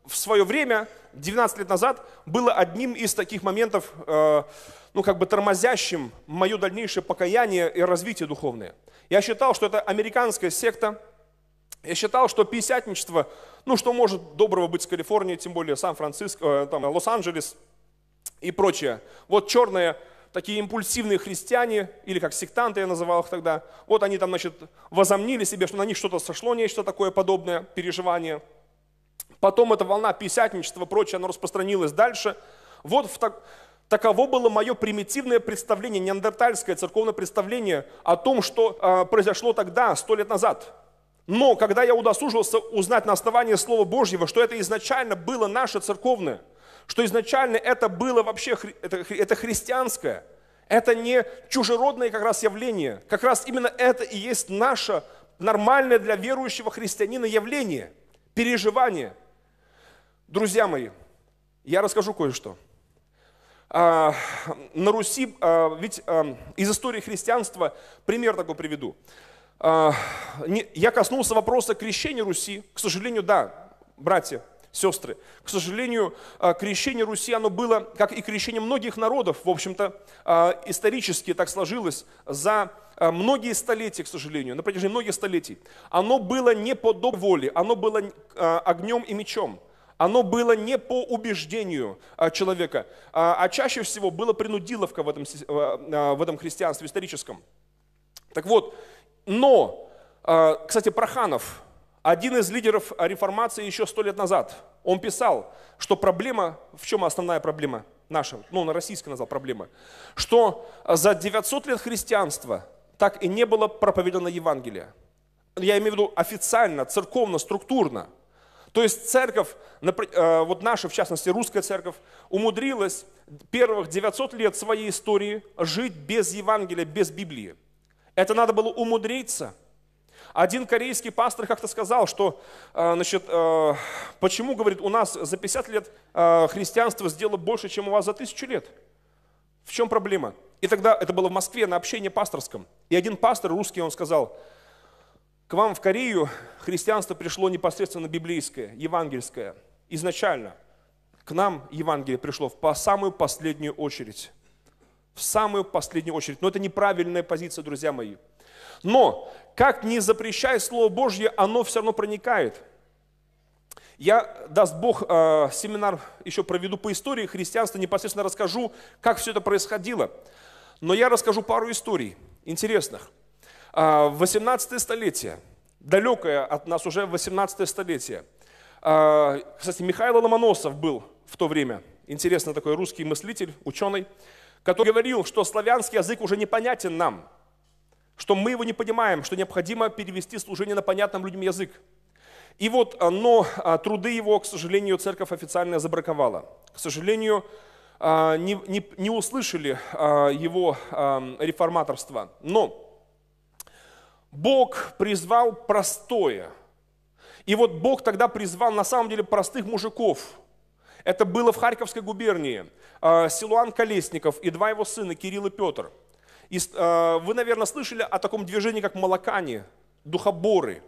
в свое время, 19 лет назад, было одним из таких моментов, ну как бы тормозящим мое дальнейшее покаяние и развитие духовное. Я считал, что это американская секта, я считал, что пятидесятничество, ну что может доброго быть с Калифорнией, тем более Сан-Франциско, э, там, Лос-Анджелес, и прочее. Вот черные такие импульсивные христиане, или как сектанты я называл их тогда, вот они там, значит, возомнили себе, что на них что-то сошло, нечто такое подобное, переживание. Потом эта волна писятничества и прочее, она распространилась дальше. Вот в так... таково было мое примитивное представление, неандертальское церковное представление о том, что э, произошло тогда, сто лет назад. Но когда я удосужился узнать на основании Слова Божьего, что это изначально было наше церковное – что изначально это было вообще, это, христианское, это не чужеродное как раз явление. Как раз именно это и есть наше нормальное для верующего христианина явление, переживание. Друзья мои, я расскажу кое-что. А, на Руси, а, ведь а, из истории христианства пример такой приведу. я коснулся вопроса крещения Руси. К сожалению, да, братья, сестры. К сожалению, а, крещение Руси, оно было, как и крещение многих народов, в общем-то, а, исторически так сложилось, за а, многие столетия, к сожалению, на протяжении многих столетий, оно было не по воле, оно было огнем и мечом. Оно было не по убеждению человека, а чаще всего было принудиловка в этом, в этом христианстве историческом. Так вот, но, кстати, Проханов, один из лидеров реформации еще сто лет назад, он писал, что проблема, в чем основная проблема наша, ну, на российской назвал проблема, что за 900 лет христианства так и не было проповедано Евангелие. Я имею в виду официально, церковно, структурно. То есть церковь, э, вот наша, в частности, русская церковь, умудрилась первых 900 лет своей истории жить без Евангелия, без Библии. Это надо было умудриться – один корейский пастор как-то сказал, что, э, значит, э, почему, говорит, у нас за 50 лет э, христианство сделало больше, чем у вас за тысячу лет. В чем проблема? И тогда это было в Москве на общении пасторском. И один пастор русский, он сказал, к вам в Корею христианство пришло непосредственно библейское, евангельское, изначально. К нам Евангелие пришло в по самую последнюю очередь. В самую последнюю очередь. Но это неправильная позиция, друзья мои. Но, как не запрещая Слово Божье, оно все равно проникает. Я, даст Бог, э, семинар еще проведу по истории христианства, непосредственно расскажу, как все это происходило. Но я расскажу пару историй интересных. Э, 18 столетие, далекое от нас уже 18 столетие. Э, кстати, Михаил Ломоносов был в то время, интересный такой русский мыслитель, ученый, который говорил, что славянский язык уже непонятен нам – что мы его не понимаем, что необходимо перевести служение на понятном людям язык. И вот, а, но а, труды его, к сожалению, церковь официально забраковала. К сожалению, а, не, не, не услышали его реформаторства. Но Бог призвал простое. И вот Бог тогда призвал на самом деле простых мужиков. Это было в Харьковской губернии. Силуан Колесников и два его сына, Кирилл и Петр – и, э, вы, наверное, слышали о таком движении, как молокане, духоборы.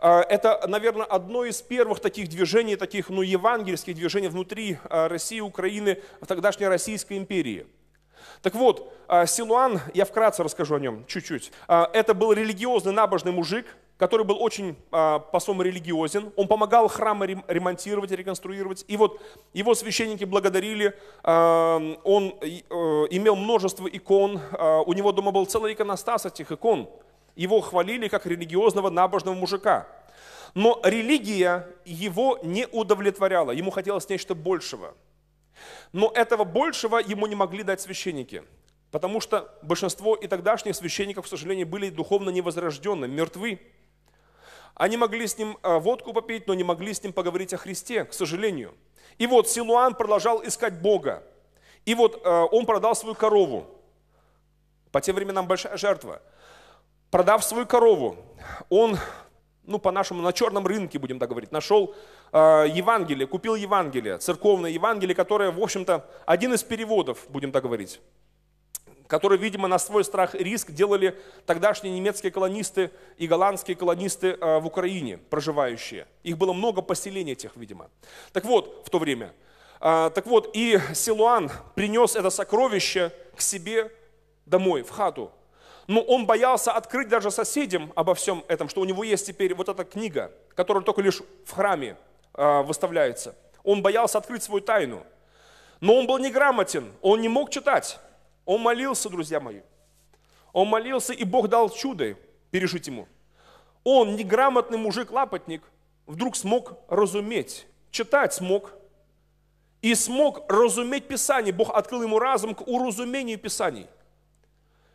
Э, это, наверное, одно из первых таких движений, таких ну, евангельских движений внутри э, России, Украины, в тогдашней Российской империи. Так вот, Силуан, я вкратце расскажу о нем чуть-чуть. Это был религиозный набожный мужик, который был очень а, послом религиозен. Он помогал храмы ремонтировать, реконструировать. И вот его священники благодарили. А, он э, имел множество икон. А, у него дома был целый иконостас этих икон. Его хвалили как религиозного набожного мужика. Но религия его не удовлетворяла. Ему хотелось нечто большего. Но этого большего ему не могли дать священники. Потому что большинство и тогдашних священников, к сожалению, были духовно невозрожденными, мертвы. Они могли с ним а, водку попить, но не могли с ним поговорить о Христе, к сожалению. И вот Силуан продолжал искать Бога. И вот а, он продал свою корову. По тем временам большая жертва. Продав свою корову, он, ну по-нашему, на черном рынке, будем так говорить, нашел а, Евангелие, купил Евангелие, церковное Евангелие, которое, в общем-то, один из переводов, будем так говорить которые, видимо, на свой страх и риск делали тогдашние немецкие колонисты и голландские колонисты э, в Украине проживающие. Их было много поселений этих, видимо. Так вот, в то время. Э, так вот, и Силуан принес это сокровище к себе домой, в хату. Но он боялся открыть даже соседям обо всем этом, что у него есть теперь вот эта книга, которая только лишь в храме э, выставляется. Он боялся открыть свою тайну. Но он был неграмотен, он не мог читать. Он молился, друзья мои. Он молился, и Бог дал чудо пережить ему. Он, неграмотный мужик-лапотник, вдруг смог разуметь, читать смог, и смог разуметь Писание. Бог открыл ему разум к уразумению Писаний.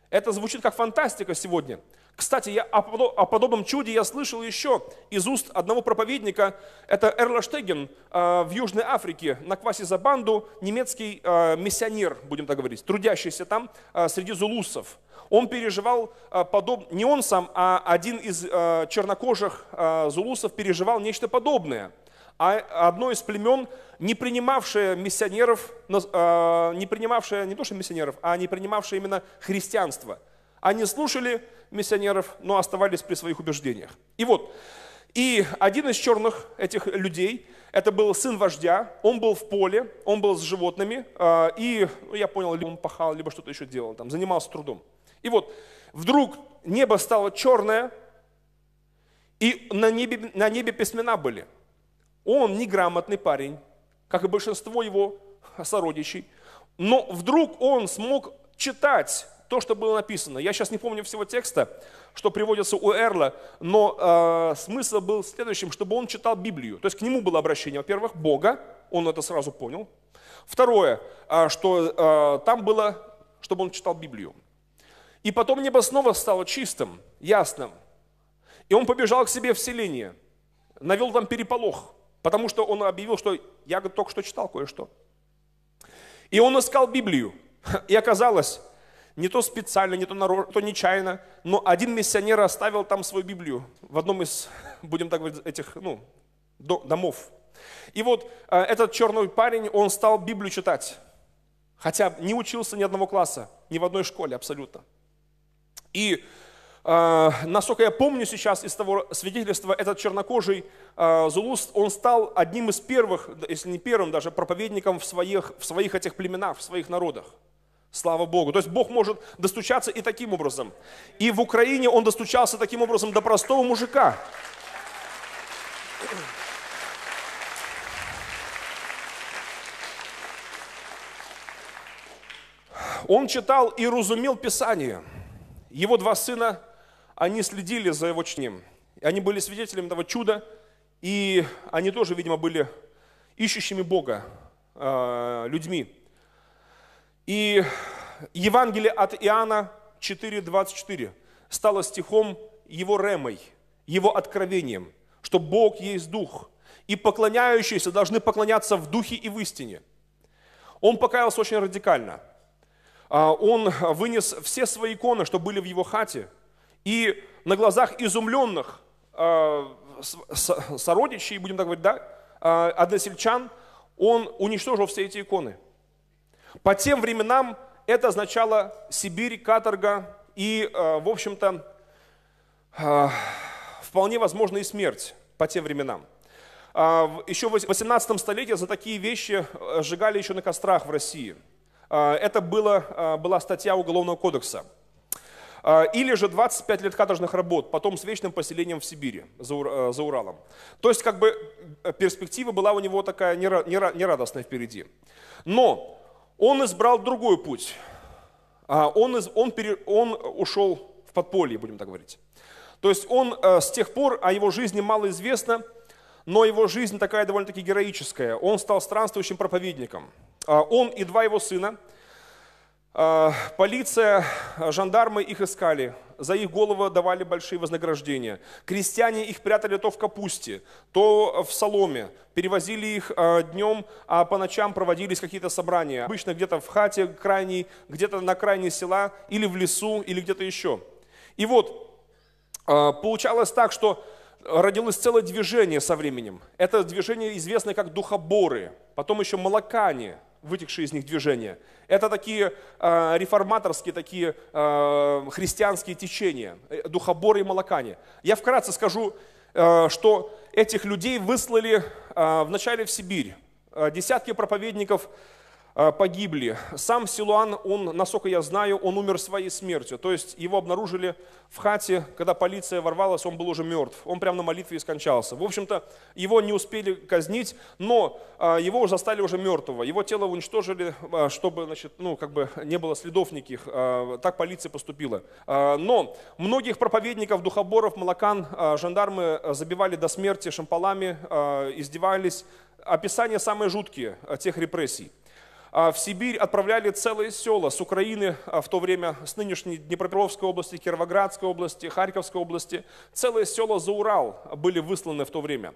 Это звучит как фантастика сегодня – кстати, я о, подобном чуде я слышал еще из уст одного проповедника. Это Эрлаштеген Штеген э, в Южной Африке на квасе за банду, немецкий э, миссионер, будем так говорить, трудящийся там э, среди зулусов. Он переживал э, подоб... не он сам, а один из чернокожих зулусов переживал нечто подобное. А одно из племен, не принимавшее миссионеров, не принимавшее не то что миссионеров, а не принимавшее именно христианство – они слушали миссионеров, но оставались при своих убеждениях. И вот, и один из черных этих людей, это был сын вождя, он был в поле, он был с животными, а, и ну, я понял, либо он пахал, либо что-то еще делал, там, занимался трудом. И вот вдруг небо стало черное, и на небе, на небе письмена были. Он неграмотный парень, как и большинство его сородичей, но вдруг он смог читать то, что было написано. Я сейчас не помню всего текста, что приводится у Эрла, но э, смысл был следующим, чтобы он читал Библию. То есть к нему было обращение, во-первых, Бога, он это сразу понял. Второе, э, что э, там было, чтобы он читал Библию. И потом небо снова стало чистым, ясным. И он побежал к себе в селение, навел там переполох, потому что он объявил, что я только что читал кое-что. И он искал Библию. И оказалось, не то специально, не то, народ, то нечаянно, но один миссионер оставил там свою Библию в одном из, будем так говорить, этих ну, домов. И вот э, этот черный парень, он стал Библию читать, хотя не учился ни одного класса, ни в одной школе абсолютно. И э, насколько я помню сейчас из того свидетельства, этот чернокожий э, Зулус, он стал одним из первых, если не первым даже, проповедником в своих, в своих этих племенах, в своих народах. Слава Богу. То есть Бог может достучаться и таким образом. И в Украине он достучался таким образом до простого мужика. Он читал и разумел Писание. Его два сына, они следили за его чтением. Они были свидетелями этого чуда, и они тоже, видимо, были ищущими Бога э, людьми. И Евангелие от Иоанна 4.24 стало стихом его ремой, его откровением, что Бог есть Дух, и поклоняющиеся должны поклоняться в Духе и в истине. Он покаялся очень радикально. А, он вынес все свои иконы, что были в его хате, и на глазах изумленных а, сородичей, будем так говорить, да, а, односельчан, он уничтожил все эти иконы – по тем временам это означало Сибирь, каторга и, э, в общем-то, э, вполне возможно и смерть по тем временам. Еще а в 18 столетии за такие вещи э, сжигали еще на кострах в России. А, это было, была статья Уголовного кодекса. А, или же 25 лет каторжных работ, потом с вечным поселением в Сибири, за, за Уралом. То есть как бы перспектива была у него такая нерадостная впереди. Но он избрал другой путь. А, он, из, он, пере, он ушел в подполье, будем так говорить. То есть он э, с тех пор, о а его жизни мало известно, но его жизнь такая довольно-таки героическая. Он стал странствующим проповедником. А, он и два его сына. Полиция, жандармы их искали за их головы давали большие вознаграждения. Крестьяне их прятали то в капусте, то э, в соломе, перевозили их э, днем, а по ночам проводились какие-то собрания. Обычно где-то в хате крайней, где-то на крайне села, или в лесу, или где-то еще. И вот, э, получалось так, что родилось целое движение со временем. Это движение известно как духоборы, потом еще молокане – вытекшие из них движения. Это такие э, реформаторские, такие э, христианские течения, э, духоборы и молокане. Я вкратце скажу, э, что этих людей выслали э, а, вначале в Сибирь. Э, десятки проповедников Э, погибли. Сам Силуан, он, насколько я знаю, он умер своей смертью. То есть его обнаружили в хате, когда полиция ворвалась, он был уже мертв. Он прямо на молитве и скончался. В общем-то, его не успели казнить, но э, его застали уже мертвого. Его тело уничтожили, э, чтобы значит, ну, как бы не было следов никаких. Так полиция поступила. Но многих проповедников, духоборов, молокан, жандармы забивали до смерти шампалами, издевались. Описания самые жуткие тех репрессий. А, в Сибирь отправляли целые села с Украины а, в то время, с нынешней Днепропетровской области, Кировоградской области, Харьковской области. Целые села за Урал были высланы в то время.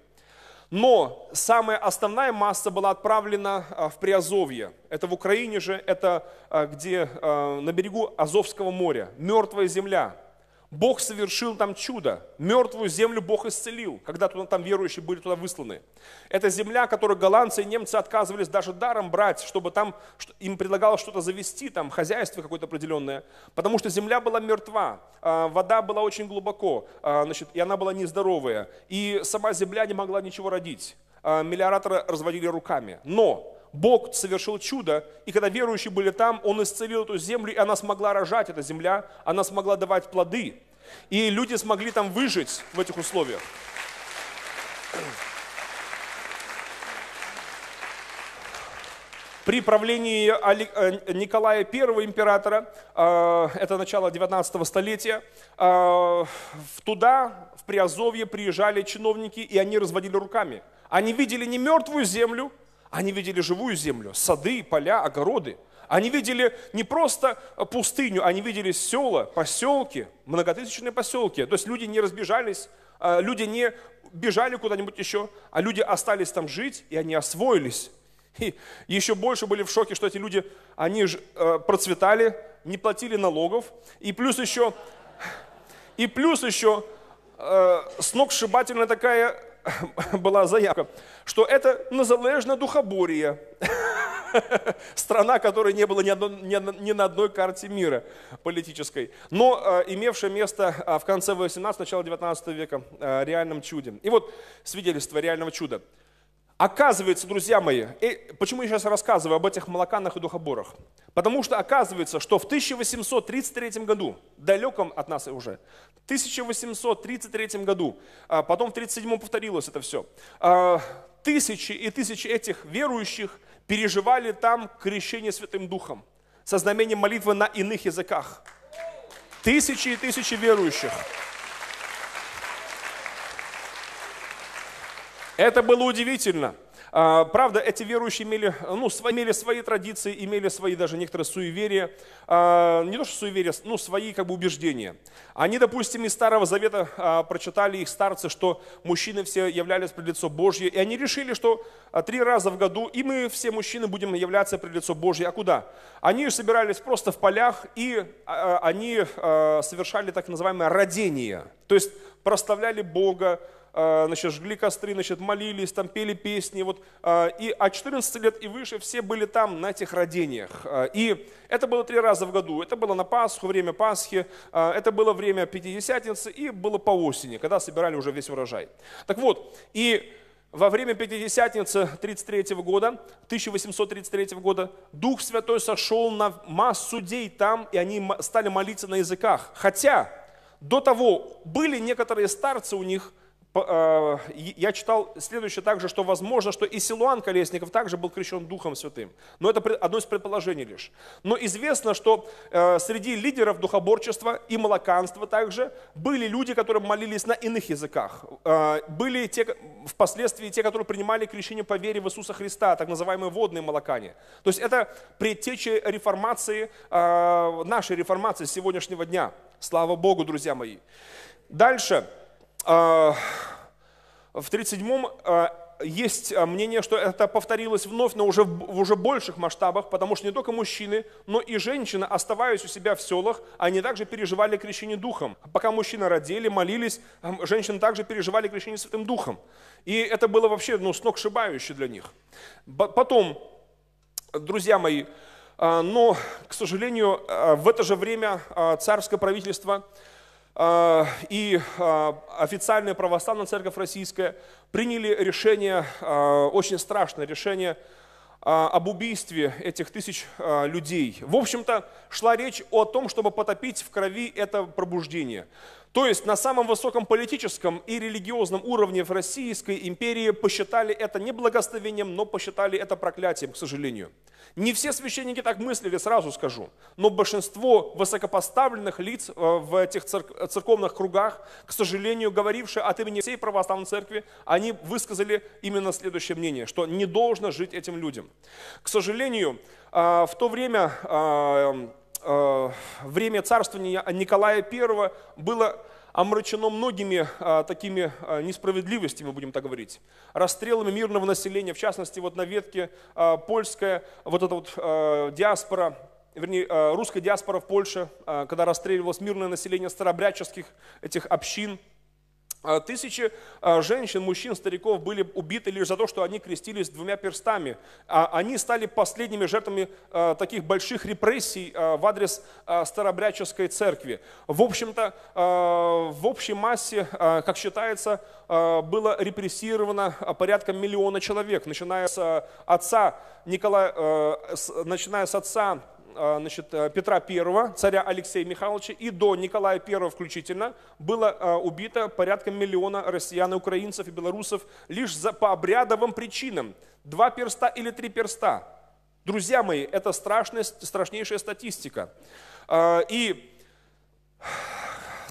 Но самая основная масса была отправлена а, в Приазовье. Это в Украине же, это где на берегу Азовского моря, мертвая земля, Бог совершил там чудо. Мертвую землю Бог исцелил, когда туда, там верующие были туда высланы. Это земля, которую голландцы и немцы отказывались даже даром брать, чтобы там им предлагалось что-то завести, там хозяйство какое-то определенное. Потому что земля была мертва, а, вода была очень глубоко, а, значит, и она была нездоровая. И сама земля не могла ничего родить. А, Мелиоратора разводили руками. Но Бог совершил чудо, и когда верующие были там, Он исцелил эту землю, и она смогла рожать, эта земля, она смогла давать плоды. И люди смогли там выжить в этих условиях. При правлении э, Николая I императора, э, это начало 19 столетия, э, туда, в Приазовье, приезжали чиновники, и они разводили руками. Они видели не мертвую землю, они видели живую землю, сады, поля, огороды. Они видели не просто э, пустыню, они видели села, поселки, многотысячные поселки. То есть люди не разбежались, э, люди не бежали куда-нибудь еще, а люди остались там жить, и они освоились. И еще больше были в шоке, что эти люди, они же э, процветали, не платили налогов, и плюс еще, и плюс еще э, сногсшибательная такая была заявка, что это незалежное духоборье. Страна, которой не было ни, одно, ни, ни на одной карте мира политической, но э, имевшая место э, в конце 18 начала 19 века э, реальным чудом. И вот свидетельство реального чуда – Оказывается, друзья мои, и почему я сейчас рассказываю об этих молоканах и духоборах? Потому что оказывается, что в 1833 году, далеком от нас уже, в 1833 году, а потом в 1937 повторилось это все, а, тысячи и тысячи этих верующих переживали там крещение Святым Духом со знамением молитвы на иных языках. Тысячи и тысячи верующих. Это было удивительно. А, правда, эти верующие имели, ну, имели свои традиции, имели свои даже некоторые суеверия, а, не то что суеверия, ну, свои как бы убеждения. Они, допустим, из Старого Завета а, прочитали их старцы, что мужчины все являлись пред лицо Божье, и они решили, что три раза в году и мы все мужчины будем являться пред лицо Божье. А куда? Они собирались просто в полях, и они совершали так называемое родение, то есть проставляли Бога, Э, значит, жгли костры, значит, молились, там пели песни. Вот. Э, и от 14 лет и выше все были там на этих родениях. Э, и это было три раза в году. Это было на Пасху, время Пасхи, это было время Пятидесятницы и было по осени, когда собирали уже весь урожай. Так вот, и во время Пятидесятницы 33 года, 1833 года, Дух Святой сошел на массу людей там, и они стали молиться на языках. Хотя до того были некоторые старцы у них – а, я читал следующее также, что возможно, что и Силуан Колесников также был крещен Духом Святым. Но это одно из предположений лишь. Но известно, что э, среди лидеров духоборчества и молоканства также были люди, которые молились на иных языках. Э, были те, впоследствии те, которые принимали крещение по вере в Иисуса Христа, так называемые водные молокане. То есть это предтечи реформации, э, нашей реформации сегодняшнего дня. Слава Богу, друзья мои. Дальше. А, в 37-м а, есть а, мнение, что это повторилось вновь, но уже в уже больших масштабах, потому что не только мужчины, но и женщины, оставаясь у себя в селах, они также переживали крещение духом. Пока мужчины родили, молились, женщины также переживали крещение Святым Духом. И это было вообще ну, сногсшибающе для них. Потом, друзья мои, но, к сожалению, в это же время царское правительство – а, и а, официальная православная церковь российская приняли решение, а, очень страшное решение об убийстве этих тысяч людей. В общем-то, шла речь о том, чтобы потопить в крови это пробуждение. То есть на самом высоком политическом и религиозном уровне в Российской империи посчитали это не благословением, но посчитали это проклятием, к сожалению. Не все священники так мыслили, сразу скажу, но большинство высокопоставленных лиц э, в этих церковных кругах, к сожалению, говорившие от имени всей православной церкви, они высказали именно следующее мнение, что не должно жить этим людям. К сожалению, э, в то время э, Э, время царствования Николая I было омрачено многими э, такими э, несправедливостями, будем так говорить, расстрелами мирного населения, в частности, вот на ветке польская, вот эта вот диаспора, вернее, русская диаспора в Польше, когда расстреливалось мирное население старобряческих этих общин – а тысячи а, женщин, мужчин, стариков были убиты лишь за то, что они крестились двумя перстами. А они стали последними жертвами таких больших репрессий в адрес старобряческой церкви. В общем-то, в общей массе, как считается, было репрессировано порядка миллиона человек, начиная с отца Николая, начиная с отца а, значит, э, Петра I, царя Алексея Михайловича, и до Николая I включительно было а, убито порядка миллиона россиян, и украинцев и белорусов лишь за, по обрядовым причинам. Два перста или три перста. Друзья мои, это страшная, страшнейшая статистика. А, и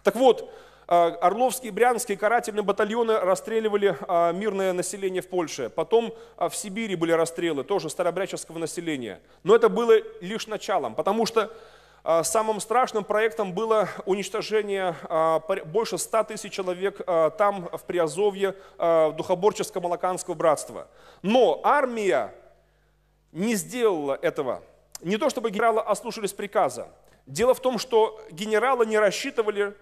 так вот, а, Орловские, и Брянский карательные батальоны расстреливали а, мирное население в Польше. Потом а, в Сибири были расстрелы, тоже старобряческого населения. Но это было лишь началом, потому что самым страшным проектом было уничтожение больше 100 тысяч человек там, в Приазовье, в духоборческом малаканского братства. Но армия не сделала этого. Не то чтобы генералы ослушались приказа. Дело в том, что генералы не рассчитывали,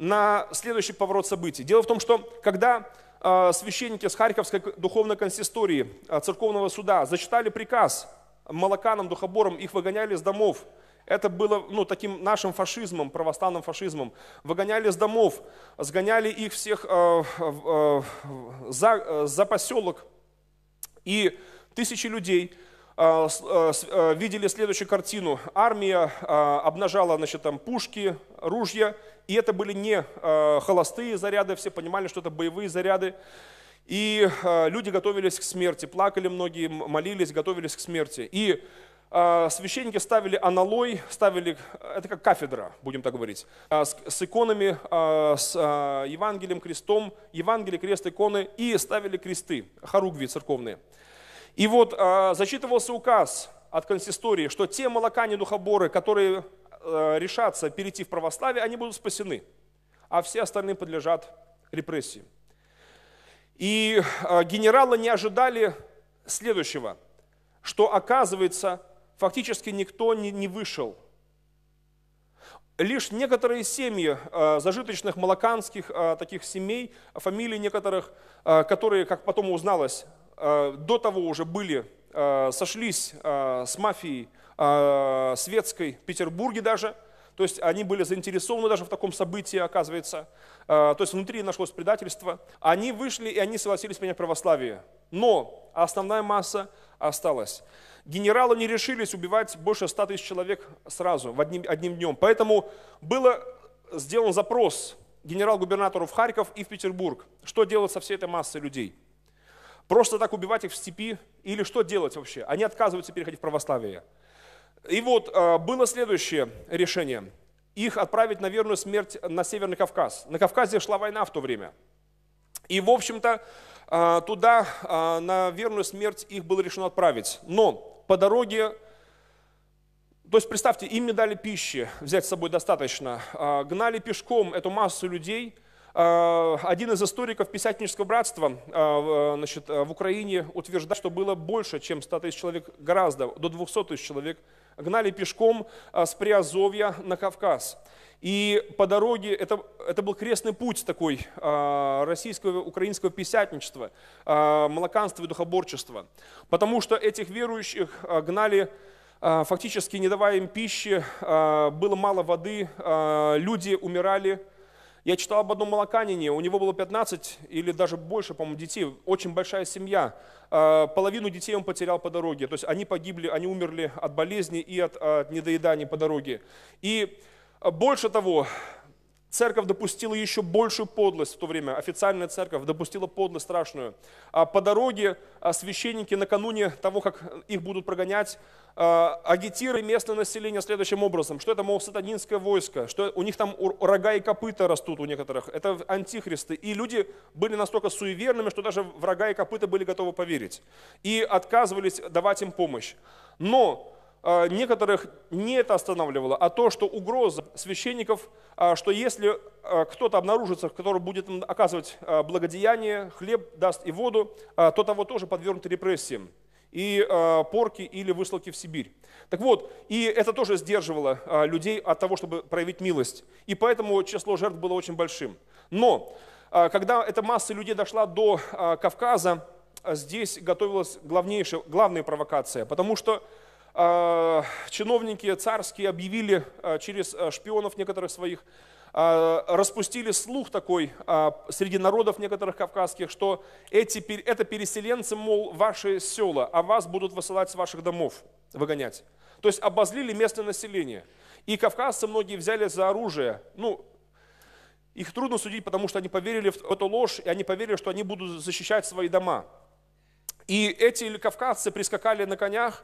на следующий поворот событий. Дело в том, что когда а, священники с Харьковской духовной консистории а, церковного суда зачитали приказ молоканам, духоборам, их выгоняли из домов. Это было ну, таким нашим фашизмом, православным фашизмом. Выгоняли из домов, сгоняли их всех э, э, за, э, за поселок. И тысячи людей видели следующую картину. Армия обнажала значит, там, пушки, ружья, и это были не э, холостые заряды, все понимали, что это боевые заряды. И э, люди готовились к смерти, плакали многие, молились, готовились к смерти. И э, священники ставили аналой, ставили, это как кафедра, будем так говорить, с, с иконами, с Евангелием, крестом, Евангелие, крест, иконы, и ставили кресты, хоругви церковные. И вот зачитывался указ от консистории, что те молока недухоборы, которые Э, решатся перейти в православие, они будут спасены, а все остальные подлежат репрессии. И э, генералы не ожидали следующего, что оказывается, фактически никто не вышел Лишь некоторые семьи э, зажиточных малаканских таких семей, фамилии некоторых, которые, как потом узналось, до того уже были, сошлись с мафией а, светской, Петербурге даже. То есть они были заинтересованы даже в таком событии, оказывается. А, то есть внутри нашлось предательство. Они вышли и они согласились принять православие. Но основная масса осталась. Генералы не решились убивать больше 100 тысяч человек сразу, в одним, одним днем. Поэтому был сделан запрос генерал-губернатору в Харьков и в Петербург. Что делать со всей этой массой людей? Просто так убивать их в степи? Или что делать вообще? Они отказываются переходить в православие. И вот а, было следующее решение. Их отправить на верную смерть на Северный Кавказ. На Кавказе шла война в то время. И, в общем-то, а, туда а, на верную смерть их было решено отправить. Но по дороге то есть, представьте, им не дали пищи, взять с собой достаточно. Гнали пешком эту массу людей. Один из историков Писательнического братства значит, в Украине утверждает, что было больше, чем 100 тысяч человек, гораздо, до 200 тысяч человек – гнали пешком а, с Приазовья на Кавказ. И по дороге, это, это был крестный путь такой а, российского, украинского писятничества, а, молоканства и духоборчества. Потому что этих верующих гнали фактически не давая им пищи, было мало воды, люди умирали, я читал об одном молоканине, у него было 15 или даже больше, по-моему, детей, очень большая семья. А, половину детей он потерял по дороге, то есть они погибли, они умерли от болезни и от, от недоедания по дороге. И а, больше того, Церковь допустила еще большую подлость в то время. Официальная церковь допустила подлость страшную. А по дороге а, священники накануне того, как их будут прогонять, а, агитировали местное население следующим образом. Что это, мол, сатанинское войско, что у них там рога и копыта растут у некоторых. Это антихристы. И люди были настолько суеверными, что даже в рога и копыта были готовы поверить. И отказывались давать им помощь. Но а, некоторых не это останавливало, а то, что угроза священников, а, что если а, кто-то обнаружится, который будет оказывать благодеяние, хлеб даст и воду, то того тоже подвергнут репрессиям и порки или высылки в Сибирь. Так вот, и это тоже сдерживало людей от того, чтобы проявить милость. И поэтому число жертв было очень большим. Но когда эта масса людей дошла до Кавказа, здесь готовилась главнейшая, главная провокация, потому что а, чиновники царские объявили а, через а, шпионов некоторых своих, распустили слух такой среди народов некоторых кавказских, что эти, это переселенцы, мол, ваши села, а вас будут высылать с ваших домов, выгонять. То есть обозлили местное население. И кавказцы многие взяли за оружие, ну, их трудно судить, потому что они поверили в эту ложь, и они поверили, что они будут защищать свои дома. И эти кавказцы прискакали на конях,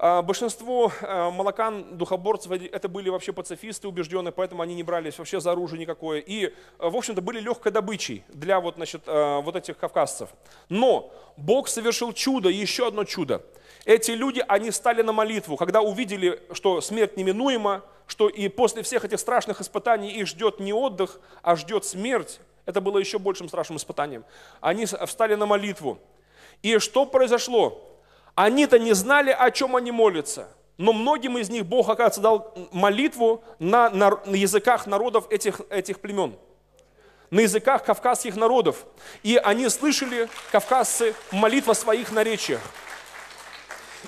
а, большинство а, молокан, духоборцев, это были вообще пацифисты убежденные, поэтому они не брались вообще за оружие никакое. И, в общем-то, были легкой добычей для вот, значит, а, вот этих кавказцев. Но Бог совершил чудо, еще одно чудо. Эти люди, они стали на молитву, когда увидели, что смерть неминуема, что и после всех этих страшных испытаний их ждет не отдых, а ждет смерть. Это было еще большим страшным испытанием. Они встали на молитву. И что произошло? Они-то не знали, о чем они молятся. Но многим из них Бог, оказывается, дал молитву на, на, на языках народов этих, этих племен, на языках кавказских народов. И они слышали, кавказцы, молитва своих наречиях.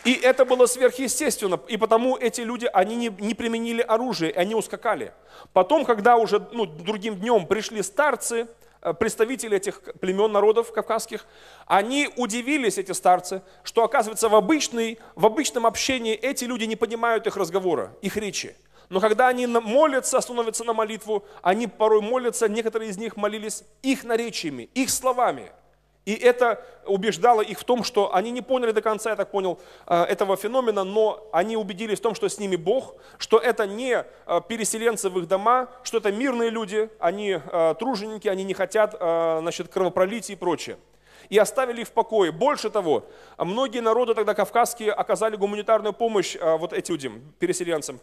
И это было сверхъестественно, и потому эти люди, они не, не применили оружие, они ускакали. Потом, когда уже ну, другим днем пришли старцы, Э, представители этих племен народов кавказских, они удивились, эти старцы, что оказывается в, обычной, в обычном общении эти люди не понимают их разговора, их речи. Но когда они молятся, становятся на молитву, они порой молятся, некоторые из них молились их наречиями, их словами – и это убеждало их в том, что они не поняли до конца, я так понял, э, этого феномена, но они убедились в том, что с ними Бог, что это не э, переселенцы в их дома, что это мирные люди, они э, труженики, они не хотят значит, кровопролития и прочее. И оставили их в покое. Больше того, многие народы тогда кавказские оказали гуманитарную помощь вот этим переселенцам,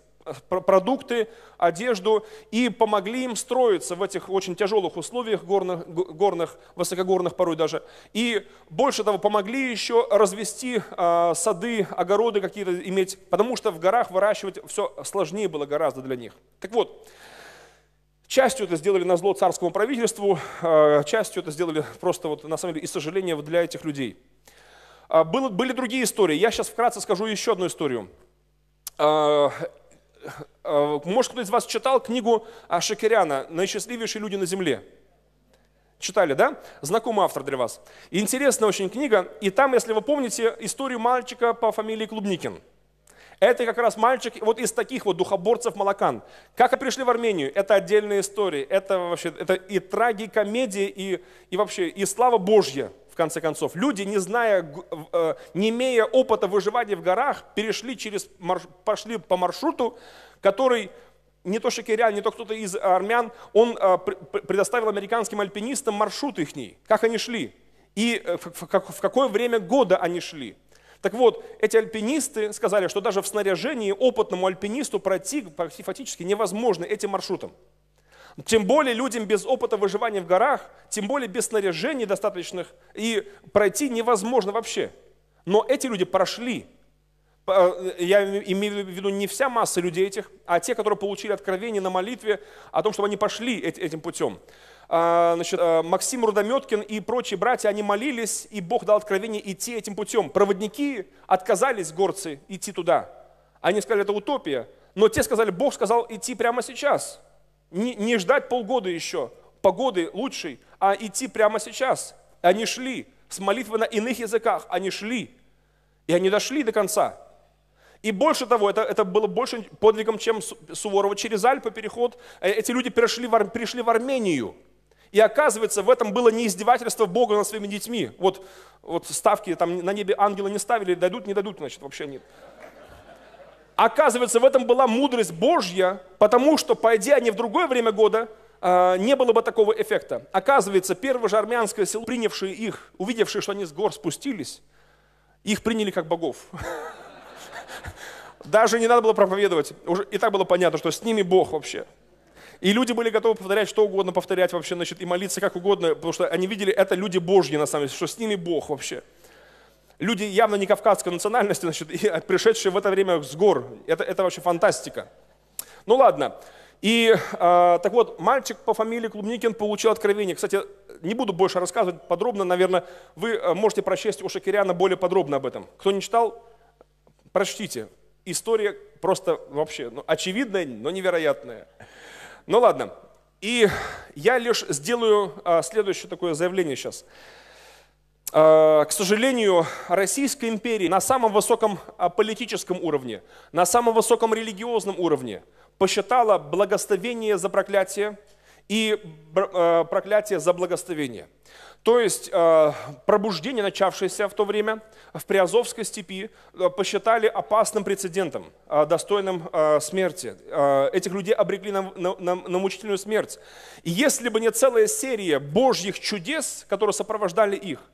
продукты, одежду и помогли им строиться в этих очень тяжелых условиях горных, горных высокогорных порой даже. И больше того, помогли еще развести э, сады, огороды какие-то иметь, потому что в горах выращивать все сложнее было гораздо для них. Так вот, Частью это сделали на зло царскому правительству, а, частью это сделали просто вот на самом деле из сожаления для этих людей. А, было, были другие истории. Я сейчас вкратце скажу еще одну историю. А, может, кто из вас читал книгу Шакиряна «Наисчастливейшие люди на земле»? Читали, да? Знакомый автор для вас. интересная очень книга. И там, если вы помните, историю мальчика по фамилии Клубникин. Это как раз мальчик вот из таких вот духоборцев молокан. Как они пришли в Армению, это отдельная история. Это вообще это и трагикомедия, и, и вообще, и слава Божья конце концов. Люди, не зная, э, не имея опыта выживания в горах, перешли через, пошли по маршруту, который не то Шекерян, не то кто-то из армян, он э, предоставил американским альпинистам маршрут их, как они шли и э, в какое время года они шли. Так вот, эти альпинисты сказали, что даже в снаряжении опытному альпинисту пройти фактически невозможно этим маршрутом. Тем более людям без опыта выживания в горах, тем более без снаряжений достаточных, и пройти невозможно вообще. Но эти люди прошли. Э, я имею в виду не вся масса людей этих, а те, которые получили откровение на молитве о том, чтобы они пошли этим путем. А, значит, э, Максим Рудометкин и прочие братья, они молились, и Бог дал откровение идти этим путем. Проводники отказались, горцы, идти туда. Они сказали, это утопия. Но те сказали, Бог сказал идти прямо сейчас. Не, не ждать полгода еще, погоды лучшей, а идти прямо сейчас. Они шли с молитвы на иных языках, они шли. И они дошли до конца. И больше того, это, это было больше подвигом, чем Суворова через Альпы переход. Э, эти люди перешли в, пришли в Армению. И оказывается, в этом было не издевательство Бога над своими детьми. Вот, вот ставки там на небе ангелы не ставили, дадут, не дадут, значит, вообще нет. Оказывается, в этом была мудрость Божья, потому что, пойди они в другое время года, а, не было бы такого эффекта. Оказывается, первое же армянское село, принявшие их, увидевшие, что они с гор спустились, их приняли как богов. Даже не надо было проповедовать. Уже и так было понятно, что с ними Бог вообще. И люди были готовы повторять что угодно, повторять вообще, значит, и молиться как угодно, потому что они видели, это люди Божьи на самом деле, что с ними Бог вообще. Люди явно не кавказской национальности, значит, э, пришедшие в это время с гор. Это, это вообще фантастика. Ну ладно. И э, так вот, мальчик по фамилии Клубникин получил откровение. Кстати, не буду больше рассказывать подробно, наверное, вы э, можете прочесть у Шакиряна более подробно об этом. Кто не читал, прочтите. История просто вообще ну, очевидная, но невероятная. Ну ладно, и я лишь сделаю а, следующее такое заявление сейчас. Э, к сожалению, Российская империя на самом высоком э, политическом уровне, на самом высоком религиозном уровне посчитала благословение за проклятие и э, проклятие за благословение. То есть пробуждение, начавшееся в то время в Приазовской степи, посчитали опасным прецедентом, достойным смерти. Этих людей обрекли на, на, на мучительную смерть. И если бы не целая серия божьих чудес, которые сопровождали их –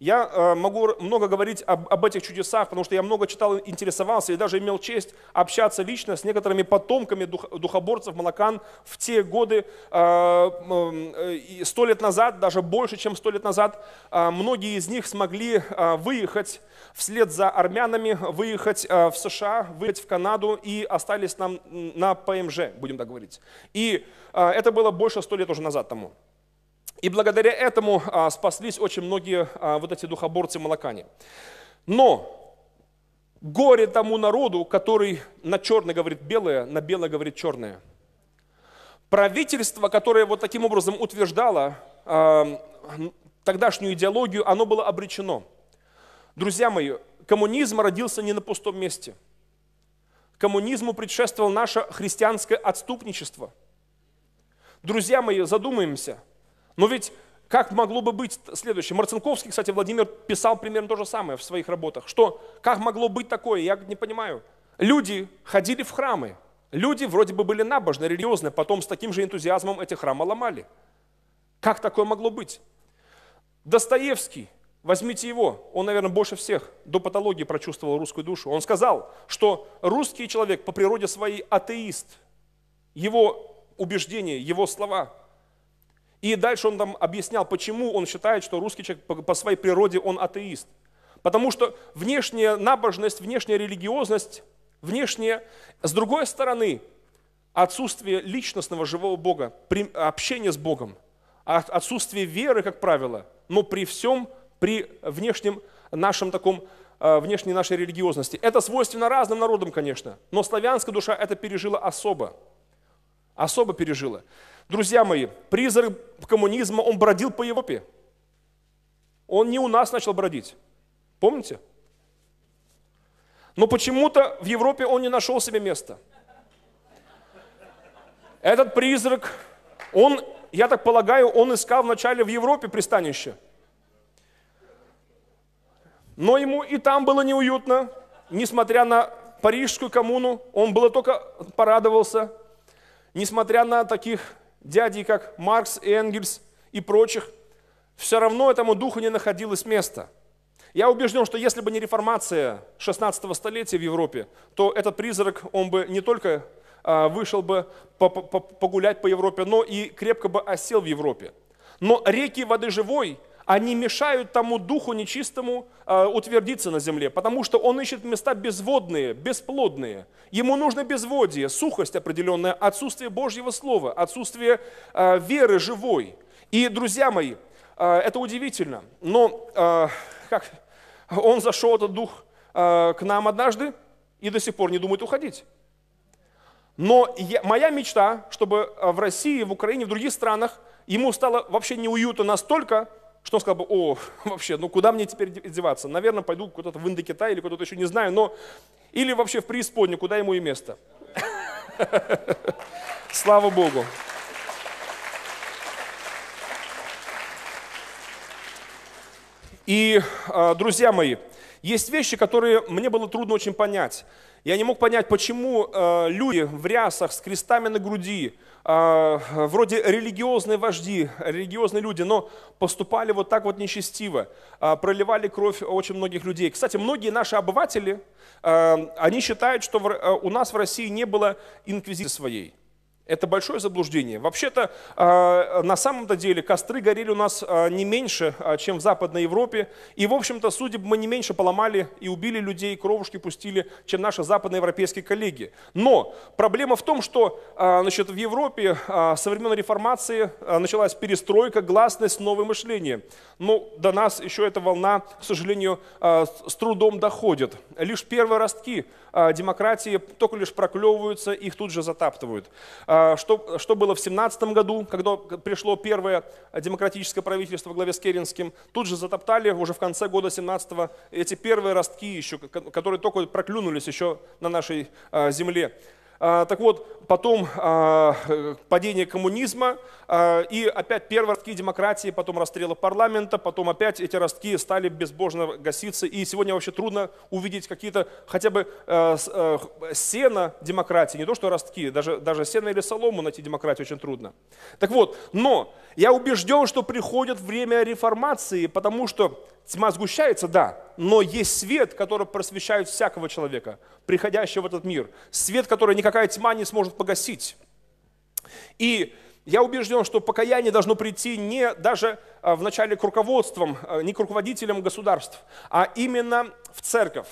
я э, могу много говорить об, об этих чудесах, потому что я много читал, интересовался и даже имел честь общаться лично с некоторыми потомками дух, духоборцев Малакан в те годы, э, э, сто лет назад, даже больше, чем сто лет назад. Многие из них смогли выехать вслед за армянами, выехать в США, выехать в Канаду и остались нам на ПМЖ, будем так говорить. И это было больше сто лет уже назад тому. И благодаря этому а, спаслись очень многие а, вот эти духоборцы молокане. Но горе тому народу, который на черное говорит белое, на белое говорит черное. Правительство, которое вот таким образом утверждало а, тогдашнюю идеологию, оно было обречено. Друзья мои, коммунизм родился не на пустом месте. Коммунизму предшествовало наше христианское отступничество. Друзья мои, задумаемся – но ведь как могло бы быть следующее? Марцинковский, кстати, Владимир писал примерно то же самое в своих работах. Что? Как могло быть такое? Я не понимаю. Люди ходили в храмы. Люди вроде бы были набожны, религиозны, потом с таким же энтузиазмом эти храмы ломали. Как такое могло быть? Достоевский, возьмите его, он, наверное, больше всех до патологии прочувствовал русскую душу. Он сказал, что русский человек по природе своей атеист. Его убеждения, его слова – и дальше он там объяснял, почему он считает, что русский человек по своей природе он атеист. Потому что внешняя набожность, внешняя религиозность, внешняя, с другой стороны, отсутствие личностного живого Бога, общение с Богом, отсутствие веры, как правило, но при всем, при внешнем нашем таком э, внешней нашей религиозности. Это свойственно разным народам, конечно, но славянская душа это пережила особо. Особо пережила. Друзья мои, призрак коммунизма, он бродил по Европе. Он не у нас начал бродить. Помните? Но почему-то в Европе он не нашел себе места. Этот призрак, он, я так полагаю, он искал вначале в Европе пристанище. Но ему и там было неуютно, несмотря на парижскую коммуну, он было только порадовался, несмотря на таких дядей, как Маркс, Энгельс и прочих, все равно этому духу не находилось места. Я убежден, что если бы не реформация 16 столетия в Европе, то этот призрак, он бы не только а, вышел бы погулять по Европе, но и крепко бы осел в Европе. Но реки воды живой они мешают тому духу нечистому э, утвердиться на земле, потому что он ищет места безводные, бесплодные. Ему нужно безводие, сухость определенная, отсутствие Божьего Слова, отсутствие э, веры живой. И, друзья мои, э, это удивительно, но как он зашел, этот дух, к нам однажды и до сих пор не думает уходить. Но я, моя мечта, чтобы в России, в Украине, в других странах ему стало вообще неуютно настолько, что он сказал бы, о, вообще, ну куда мне теперь деваться? Наверное, пойду куда-то в Индокитай или куда-то еще, не знаю, но... Или вообще в преисподнюю, куда ему и место. Слава Богу. И, а, друзья мои, есть вещи, которые мне было трудно очень понять. Я не мог понять, почему а, люди в рясах с крестами на груди, а, вроде религиозные вожди, религиозные люди, но поступали вот так вот нечестиво, а, проливали кровь очень многих людей. Кстати, многие наши обыватели, а, они считают, что э, у нас в России не было инквизиции своей. Это большое заблуждение. Вообще-то, а, на самом-то деле, костры горели у нас а, не меньше, а, чем в Западной Европе. И, в общем-то, судя судеб мы не меньше поломали и убили людей, кровушки пустили, чем наши западноевропейские коллеги. Но проблема в том, что значит, в Европе со времен реформации началась перестройка, гласность, новое мышление. Но ну, до нас еще эта волна, к сожалению, с трудом доходит. Лишь первые ростки а, демократии только лишь проклевываются, их тут же затаптывают. А, что, что было в 17 году, когда пришло первое демократическое правительство во главе с Керенским, тут же затоптали уже в конце года 17 эти первые ростки еще, которые только проклюнулись еще на нашей а, земле. А, так вот, потом а, падение коммунизма а, и опять первые ростки демократии, потом расстрелы парламента, потом опять эти ростки стали безбожно гаситься. И сегодня вообще трудно увидеть какие-то хотя бы сено демократии, не то что ростки, даже, даже сено или солому найти демократию очень трудно. Так вот, но я убежден, что приходит время реформации, потому что тьма сгущается, да, но есть свет, который просвещает всякого человека, приходящего в этот мир. Свет, который никакая тьма не сможет погасить. И я убежден, что покаяние должно прийти не даже а, вначале к руководствам, а, не к руководителям государств, а именно в церковь.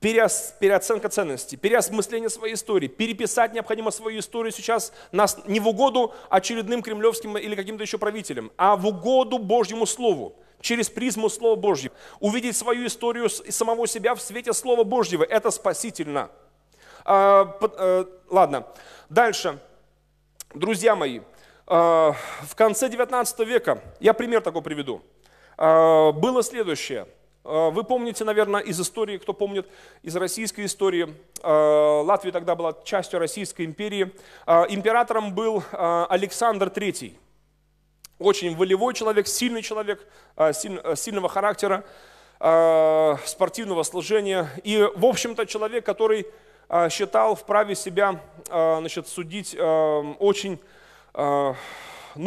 Переоценка ценностей, переосмысление своей истории, переписать необходимо свою историю сейчас нас не в угоду очередным кремлевским или каким-то еще правителям, а в угоду Божьему Слову через призму Слова Божьего. Увидеть свою историю самого себя в свете Слова Божьего – это спасительно. А, под, а, э, ладно, дальше. Друзья мои, а, в конце 19 века, я пример такой приведу, а, было следующее – вы помните, наверное, из истории, кто помнит, из российской истории, Латвия тогда была частью Российской империи, императором был Александр III очень волевой человек, сильный человек, э, э, сильного характера, э, спортивного сложения И, в общем-то, человек, который считал вправе себя значит, судить очень, ну,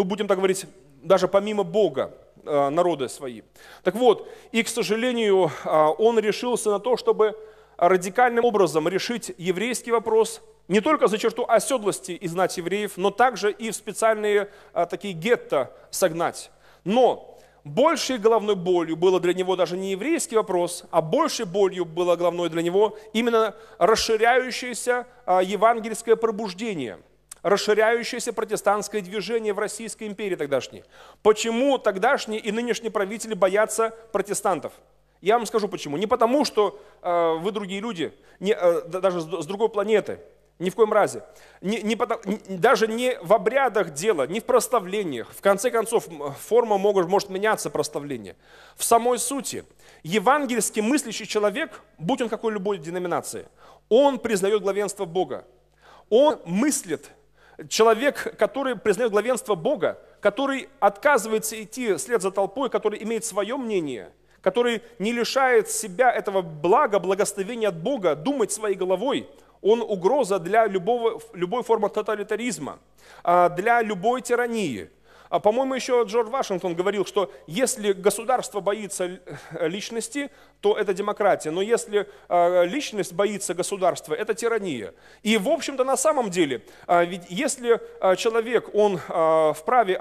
будем так говорить, даже помимо Бога народы свои. Так вот, и, к сожалению, он решился на то, чтобы радикальным образом решить еврейский вопрос – не только за черту оседлости изгнать евреев, но также и в специальные а, такие гетто согнать. Но большей головной болью было для него даже не еврейский вопрос, а большей болью было головной для него именно расширяющееся а, евангельское пробуждение – расширяющееся протестантское движение в Российской империи тогдашней. Почему тогдашние и нынешние правители боятся протестантов? Я вам скажу почему. Не потому, что э, вы другие люди, не, э, даже с, с другой планеты, ни в коем разе. Не, не, даже не в обрядах дело, не в проставлениях. В конце концов, форма может, может меняться проставление. В самой сути. Евангельский мыслящий человек, будь он какой любой деноминации, он признает главенство Бога. Он мыслит. Человек, который признает главенство Бога, который отказывается идти вслед за толпой, который имеет свое мнение – который не лишает себя этого блага, благословения от Бога, думать своей головой, он угроза для любого, любой формы тоталитаризма, а, для любой тирании. А по-моему, еще Джордж Вашингтон говорил, что если государство боится э, личности, то это демократия. Но если а, личность боится государства, это тирания. И, в общем-то, на самом деле, а, ведь если а, человек, он вправе,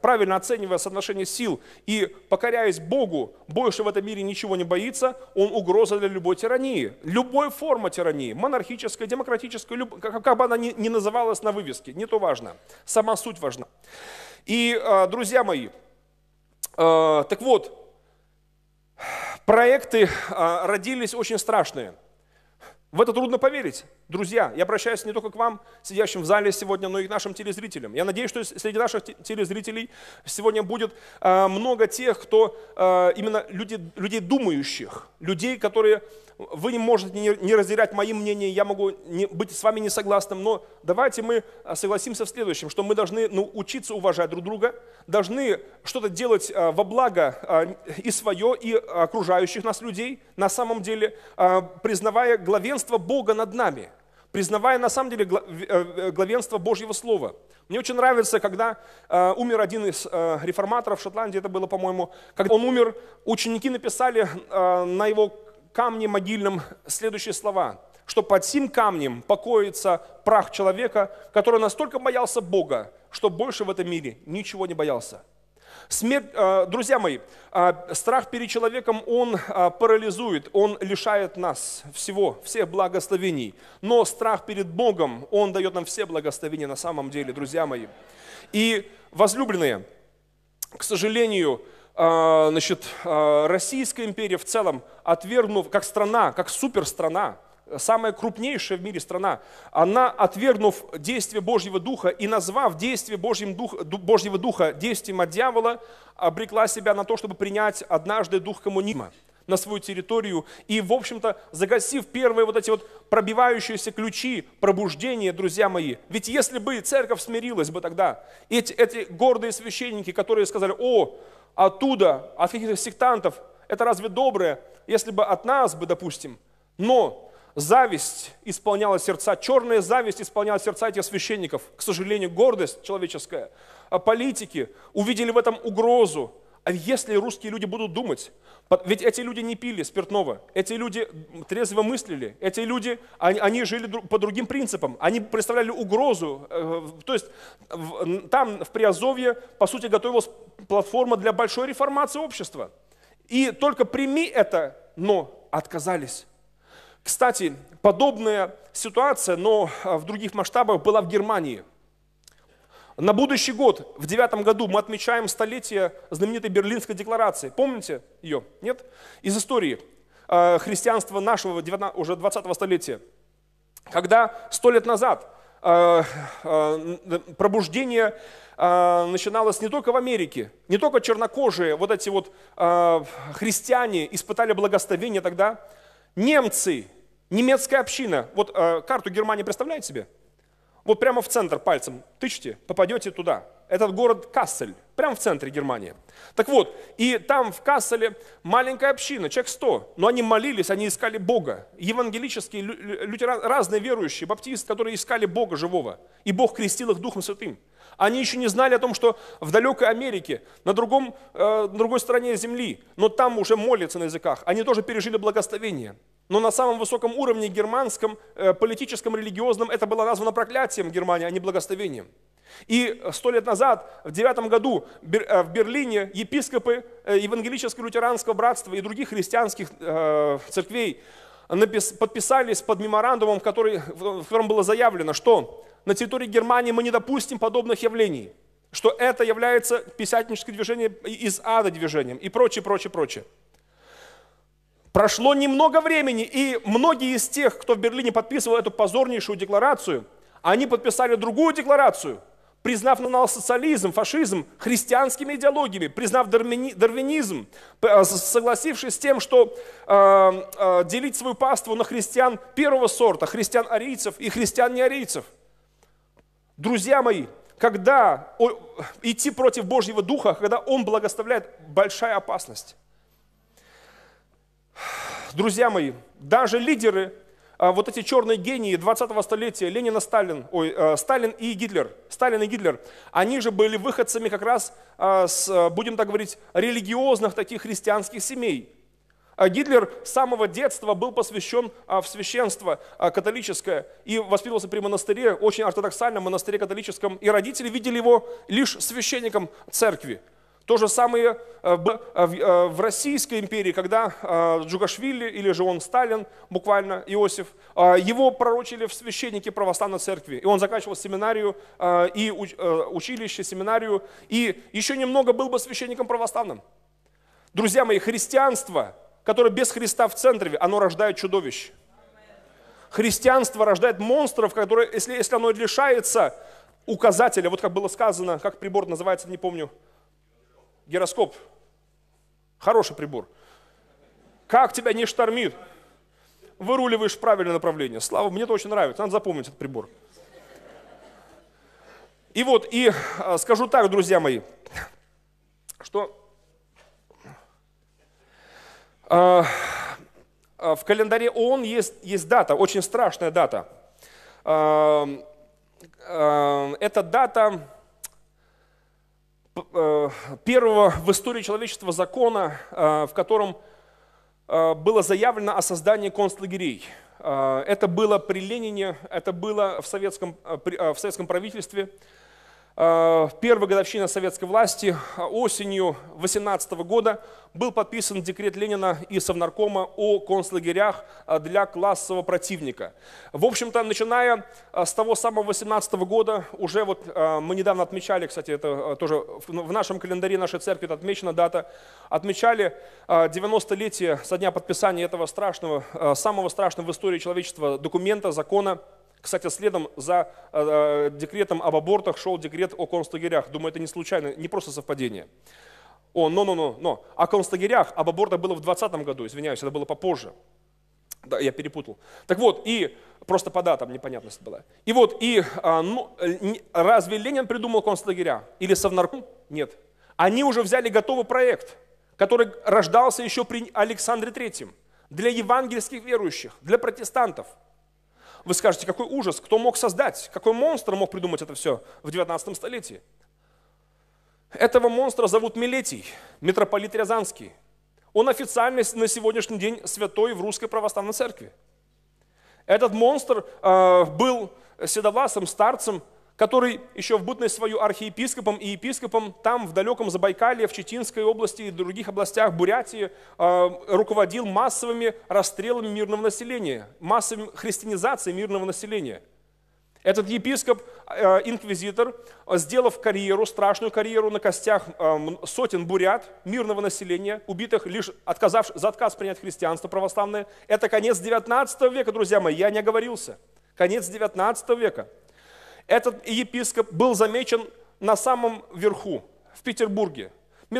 правильно оценивая соотношение сил и покоряясь Богу, больше в этом мире ничего не боится, он угроза для любой тирании. Любой форма тирании, монархическая, демократическая, как бы она ни называлась на вывеске, не то важно. Сама суть важна. И, а, друзья мои, а, так вот, проекты а, родились очень страшные – в это трудно поверить. Друзья, я обращаюсь не только к вам, сидящим в зале сегодня, но и к нашим телезрителям. Я надеюсь, что среди наших телезрителей сегодня будет э, много тех, кто э, именно люди, людей думающих, людей, которые вы не можете не, не разделять мои мнения, я могу не, быть с вами не согласным, но давайте мы э, согласимся в следующем, что мы должны ну, учиться уважать друг друга, должны что-то делать э, во благо э, и свое, и окружающих нас людей, на самом деле э, признавая главенство главенство Бога над нами, признавая на самом деле э, э, главенство Божьего Слова. Мне очень нравится, когда э, умер один из э, реформаторов в Шотландии, это было, по-моему, когда он умер, ученики написали э, на его камне могильном следующие слова, что под сим камнем покоится прах человека, который настолько боялся Бога, что больше в этом мире ничего не боялся. Смерть, а, друзья мои, а, страх перед человеком, он а, парализует, он лишает нас всего, всех благословений. Но страх перед Богом, он дает нам все благословения на самом деле, друзья мои. И, возлюбленные, к сожалению, значит, Российская империя в целом, отвергнув как страна, как суперстрана, самая крупнейшая в мире страна, она, отвергнув действие Божьего Духа и назвав действие Божьим Дух, Божьего Духа действием от дьявола, обрекла себя на то, чтобы принять однажды дух коммунизма на свою территорию и, в общем-то, загасив первые вот эти вот пробивающиеся ключи пробуждения, друзья мои. Ведь если бы церковь смирилась бы тогда, эти, эти гордые священники, которые сказали, о, оттуда, от каких-то сектантов, это разве доброе, если бы от нас бы, допустим, но зависть исполняла сердца, черная зависть исполняла сердца этих священников. К сожалению, гордость человеческая. А политики увидели в этом угрозу. А если русские люди будут думать, ведь эти люди не пили спиртного, эти люди трезво мыслили, эти люди, они, они жили по другим принципам, они представляли угрозу. Э, то есть там, в Приазовье, по сути, готовилась платформа для большой реформации общества. И только прими это, но отказались. Кстати, подобная ситуация, но а, в других масштабах, была в Германии. На будущий год, в девятом году, мы отмечаем столетие знаменитой Берлинской декларации. Помните ее? Нет? Из истории а, христианства нашего 19, уже 20-го столетия. Когда сто лет назад а, пробуждение начиналось не только в Америке, не только чернокожие, вот эти вот христиане испытали благословение тогда, немцы, немецкая община. Вот э, карту Германии представляете себе? Вот прямо в центр пальцем тычьте, попадете туда. Этот город Кассель, прямо в центре Германии. Так вот, и там в Касселе маленькая община, человек 100, но они молились, они искали Бога. Евангелические, лютеран, разные верующие, баптисты, которые искали Бога живого. И Бог крестил их Духом Святым. Они еще не знали о том, что в далекой Америке, на, другом, э, на другой стороне земли, но там уже молятся на языках. Они тоже пережили благословение. Но на самом высоком уровне германском, э, политическом, религиозном, это было названо проклятием Германии, а не благословением. И сто лет назад, в девятом году, э, в Берлине епископы э, Евангелического лютеранского братства и других христианских э, церквей подписались под меморандумом, который, в котором было заявлено, что на территории Германии мы не допустим подобных явлений, что это является писательническое движение из ада движением и прочее, прочее, прочее. Прошло немного времени, и многие из тех, кто в Берлине подписывал эту позорнейшую декларацию, они подписали другую декларацию – признав национал-социализм, фашизм христианскими идеологиями, признав дарвинизм, э, согласившись с тем, что э, э, делить свою паству на христиан первого сорта, христиан-арийцев и христиан-неарийцев. Друзья мои, когда о, идти против Божьего Духа, когда Он благоставляет большая опасность. Друзья мои, даже лидеры а вот эти черные гении 20-го столетия, Ленина, Сталин, ой, э, Сталин и Гитлер, Сталин и Гитлер, они же были выходцами как раз а, с, будем так говорить, религиозных таких христианских семей. А Гитлер с самого детства был посвящен в священство католическое и воспитывался при монастыре, очень ортодоксальном монастыре католическом, и родители видели его лишь священником церкви. То же самое э, э, э, в Российской империи, когда Джугашвили или же он Сталин, буквально Иосиф, его пророчили в священники православной церкви. И он заканчивал семинарию и училище, семинарию, и еще немного был бы священником православным. Друзья мои, христианство, которое без Христа в центре, оно рождает чудовищ. Христианство рождает монстров, которые, если, если оно лишается указателя, вот как было сказано, как прибор называется, не помню, гироскоп. Хороший прибор. Как тебя не штормит? Выруливаешь в правильное направление. Слава, мне это очень нравится. Надо запомнить этот прибор. И вот, и а, скажу так, друзья мои, что а, а, в календаре ООН есть, есть дата, очень страшная дата. эта дата Э, первого в истории человечества закона, э, в котором э, было заявлено о создании концлагерей. Это было при Ленине, это было в советском, в советском правительстве – в э, первой годовщине советской власти осенью 18 года был подписан декрет Ленина и Совнаркома о концлагерях э, для классового противника. В общем-то, начиная э, с того самого 18 года, уже вот мы недавно отмечали, кстати, это тоже ну, в нашем календаре нашей церкви это отмечена дата, отмечали 90-летие со дня подписания этого страшного, самого страшного в истории человечества документа, закона – кстати, следом за э, э, декретом об абортах шел декрет о концлагерях. Думаю, это не случайно, не просто совпадение. О, но, но, но, но. О концлагерях, об абортах было в 2020 году, извиняюсь, это было попозже. Да, я перепутал. Так вот, и просто по датам непонятность была. И вот, и а, ну, э, разве Ленин придумал концлагеря? Или Совнарком? Нет. Они уже взяли готовый проект, который рождался еще при Александре Третьем для евангельских верующих, для протестантов – вы скажете, какой ужас, кто мог создать, какой монстр мог придумать это все в 19 столетии? Этого монстра зовут Милетий, митрополит Рязанский. Он официально на сегодняшний день святой в Русской Православной Церкви. Этот монстр э, был седовласым старцем, который еще в бытность свою архиепископом и епископом там, в далеком Забайкалье, в Читинской области и других областях Бурятии, э, руководил массовыми расстрелами мирного населения, массовой христианизацией мирного населения. Этот епископ, э, инквизитор, сделав карьеру, страшную карьеру на костях э, сотен бурят, мирного населения, убитых лишь отказавш за отказ принять христианство православное, это конец 19 века, друзья мои, я не оговорился. Конец 19 века. Этот епископ был замечен на самом верху, в Петербурге. Э,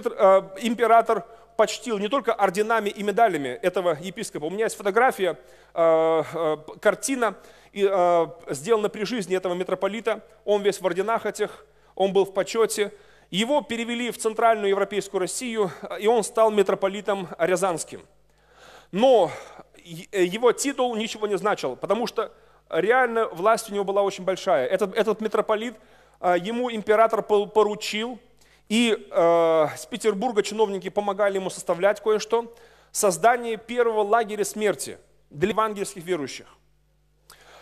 император почтил не только орденами и медалями этого епископа. У меня есть фотография, э, э, картина, сделана при жизни этого митрополита. Он весь в орденах этих, он был в почете. Его перевели в Центральную Европейскую Россию, и он стал митрополитом Рязанским. Но его титул ничего не значил, потому что реально власть у него была очень большая. Этот, этот митрополит, а, ему император поручил, и э, с Петербурга чиновники помогали ему составлять кое-что, создание первого лагеря смерти для евангельских верующих.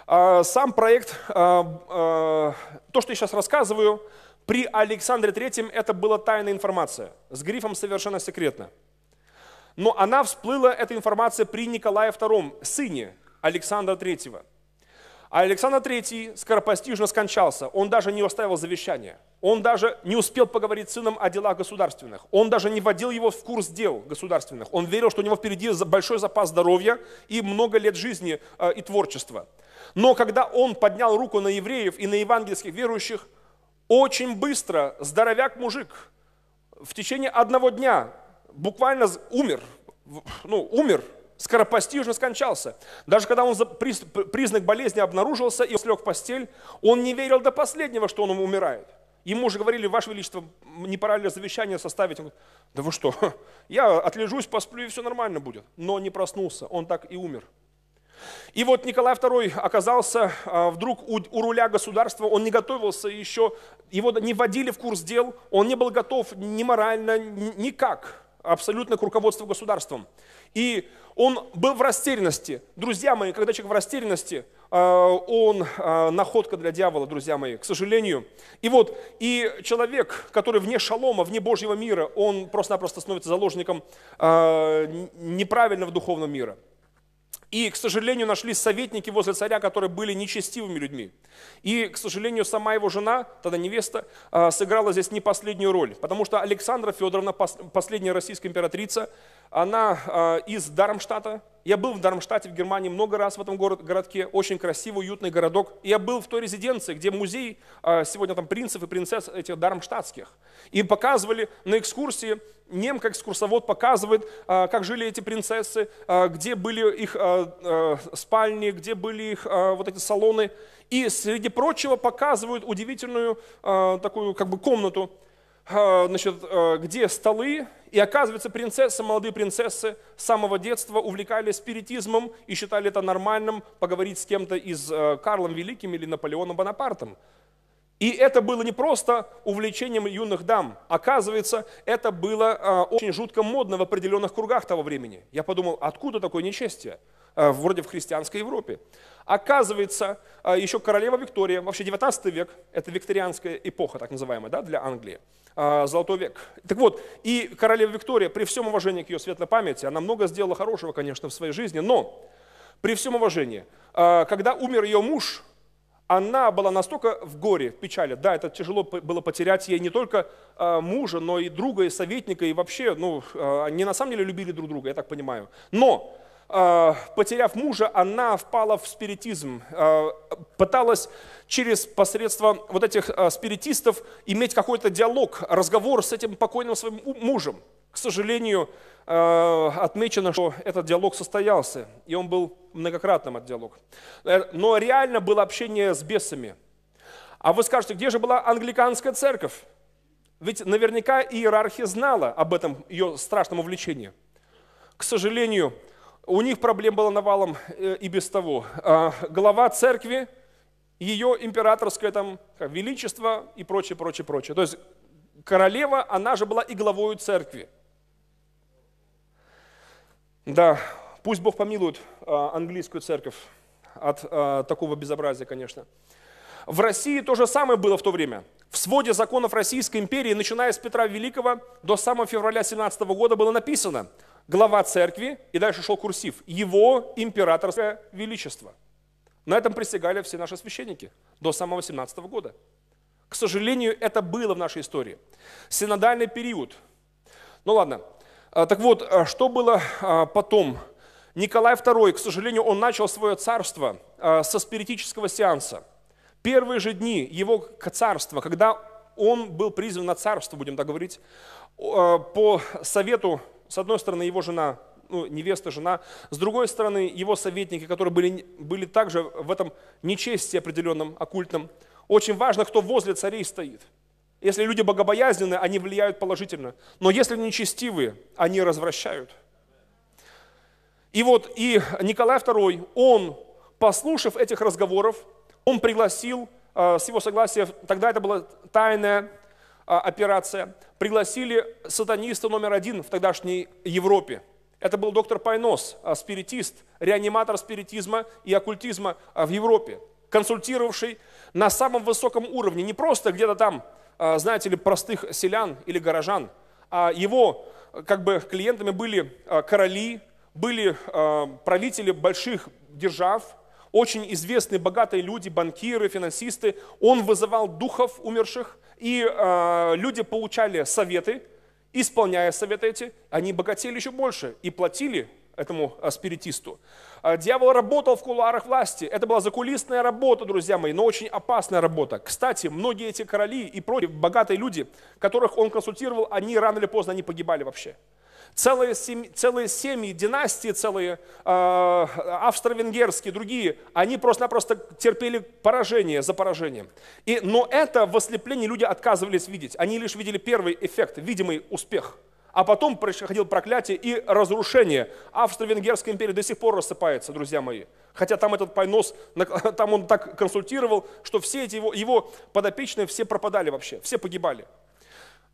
Э, сам проект, э, э, то, что я сейчас рассказываю, при Александре III это была тайная информация с грифом «совершенно секретно». Но она всплыла, эта информация, при Николае II, сыне Александра III. А Александр III скоропостижно скончался. Он даже не оставил завещания. Он даже не успел поговорить с сыном о делах государственных. Он даже не вводил его в курс дел государственных. Он верил, что у него впереди большой запас здоровья и много лет жизни э, и творчества. Но когда он поднял руку на евреев и на евангельских верующих, очень быстро здоровяк-мужик в течение одного дня буквально умер. Ну, умер скоропостижно скончался. Даже когда он признак болезни обнаружился и слег в постель, он не верил до последнего, что он умирает. Ему уже говорили, Ваше Величество, не пора ли завещание составить? Он говорит, да вы что, я отлежусь, посплю, и все нормально будет. Но не проснулся, он так и умер. И вот Николай II оказался а, вдруг у, у руля государства, он не готовился еще, его не вводили в курс дел, он не был готов ни морально, никак абсолютно к руководству государством. И он был в растерянности. Друзья мои, когда человек в растерянности, э, он э, находка для дьявола, друзья мои, к сожалению. И вот, и человек, который вне шалома, вне Божьего мира, он просто-напросто становится заложником э, неправильного духовного мира. И, к сожалению, нашлись советники возле царя, которые были нечестивыми людьми. И, к сожалению, сама его жена, тогда невеста, сыграла здесь не последнюю роль. Потому что Александра Федоровна, последняя российская императрица, она а, из Дармштата. Я был в Дармштате в Германии, много раз в этом город, городке. Очень красивый, уютный городок. Я был в той резиденции, где музей а, сегодня там принцев и принцесс этих дармштадтских. И показывали на экскурсии немка экскурсовод показывает, а, как жили эти принцессы, где были их спальни, где были их вот эти салоны. И, среди прочего, показывают удивительную такую как бы комнату, Э, значит, э, где столы, и оказывается, принцессы, молодые принцессы с самого детства увлекались спиритизмом и считали это нормальным поговорить с кем-то из э, Карлом Великим или Наполеоном Бонапартом. И это было не просто увлечением юных дам. Оказывается, это было очень жутко модно в определенных кругах того времени. Я подумал, откуда такое нечестие? Вроде в христианской Европе. Оказывается, еще королева Виктория, вообще 19 век, это викторианская эпоха, так называемая, да, для Англии. А, золотой век. Так вот, и королева Виктория, при всем уважении к ее светлой памяти, она много сделала хорошего, конечно, в своей жизни, но при всем уважении, а, когда умер ее муж, она была настолько в горе, в печали. Да, это тяжело было потерять ей не только а, мужа, но и друга, и советника, и вообще, ну, они на самом деле любили друг друга, я так понимаю. Но а, потеряв мужа, она впала в спиритизм, а, пыталась через посредство вот этих а, спиритистов иметь какой-то диалог, разговор с этим покойным своим мужем. К сожалению, отмечено, что этот диалог состоялся, и он был многократным этот диалог. Э, но реально было общение с бесами. А вы скажете, где же была англиканская церковь? Ведь наверняка иерархия знала об этом ее страшном увлечении. К сожалению, у них проблем было навалом э, и без того. А глава церкви, ее императорское там величество и прочее, прочее, прочее. То есть королева, она же была и главою церкви. Да, пусть Бог помилует а, английскую церковь от а, такого безобразия, конечно. В России то же самое было в то время. В своде законов Российской империи, начиная с Петра Великого до самого февраля 17 года, было написано, глава церкви, и дальше шел курсив, его императорское величество. На этом присягали все наши священники до самого 17 года. К сожалению, это было в нашей истории. Синодальный период. Ну ладно. А, так вот, а, что было а, потом? Николай II, к сожалению, он начал свое царство со спиритического сеанса. Первые же дни его царства, когда он был призван на царство, будем так говорить, по совету с одной стороны, его жена, ну, невеста, жена. С другой стороны, его советники, которые были, были также в этом нечестии определенном, оккультном. Очень важно, кто возле царей стоит. Если люди богобоязненны, они влияют положительно. Но если нечестивые, они развращают. И вот и Николай II, он, послушав этих разговоров, он пригласил э, с его согласия, тогда это была тайная а, операция, пригласили сатаниста номер один в тогдашней Европе. Это был доктор Пайнос, а, спиритист, реаниматор спиритизма и оккультизма а, в Европе, консультировавший на самом высоком уровне, не просто где-то там, знаете ли, простых селян или горожан, а его как бы клиентами были короли, были правители больших держав, очень известные, богатые люди, банкиры, финансисты. Он вызывал духов умерших – и э, люди получали советы, исполняя советы эти, они богатели еще больше и платили этому спиритисту. А, дьявол работал в кулуарах власти. Это была закулисная работа, друзья мои, но очень опасная работа. Кстати, многие эти короли и прочие богатые люди, которых он консультировал, они рано или поздно они погибали вообще. Целые, семь, целые семьи, династии целые, а, австро-венгерские, другие, они просто-напросто терпели поражение за поражением. И, но это в ослеплении люди отказывались видеть. Они лишь видели первый эффект, видимый успех. А потом происходило проклятие и разрушение. Австро-Венгерская империя до сих пор рассыпается, друзья мои. Хотя там этот Пайнос, там он так консультировал, что все эти его, его подопечные все пропадали вообще, все погибали.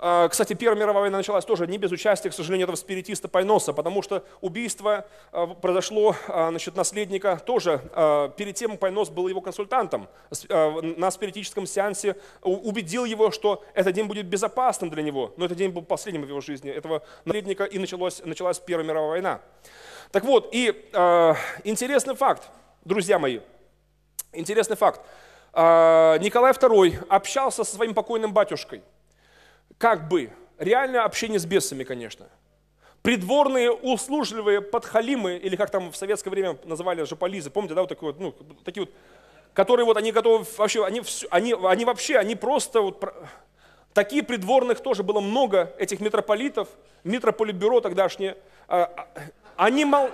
А, кстати, Первая мировая война началась тоже не без участия, к сожалению, этого спиритиста Пайноса, потому что убийство а, произошло значит, а, наследника тоже. Перед тем Пайнос был его консультантом. На спиритическом сеансе убедил его, что этот день будет безопасным для него, но этот день был последним в его жизни, этого наследника, и началась началась Первая мировая война. Так вот, и интересный факт, друзья мои, интересный факт. Николай II общался со своим покойным батюшкой – как бы, реальное общение с бесами, конечно. Придворные, услужливые подхалимы, или как там в советское время называли жополизы, помните, да, вот, такой, ну, такие вот, которые вот они готовы, вообще, они, они, они вообще, они просто вот, такие придворных тоже было много, этих митрополитов, митрополитбюро тогдашнее, а, а, они, мол,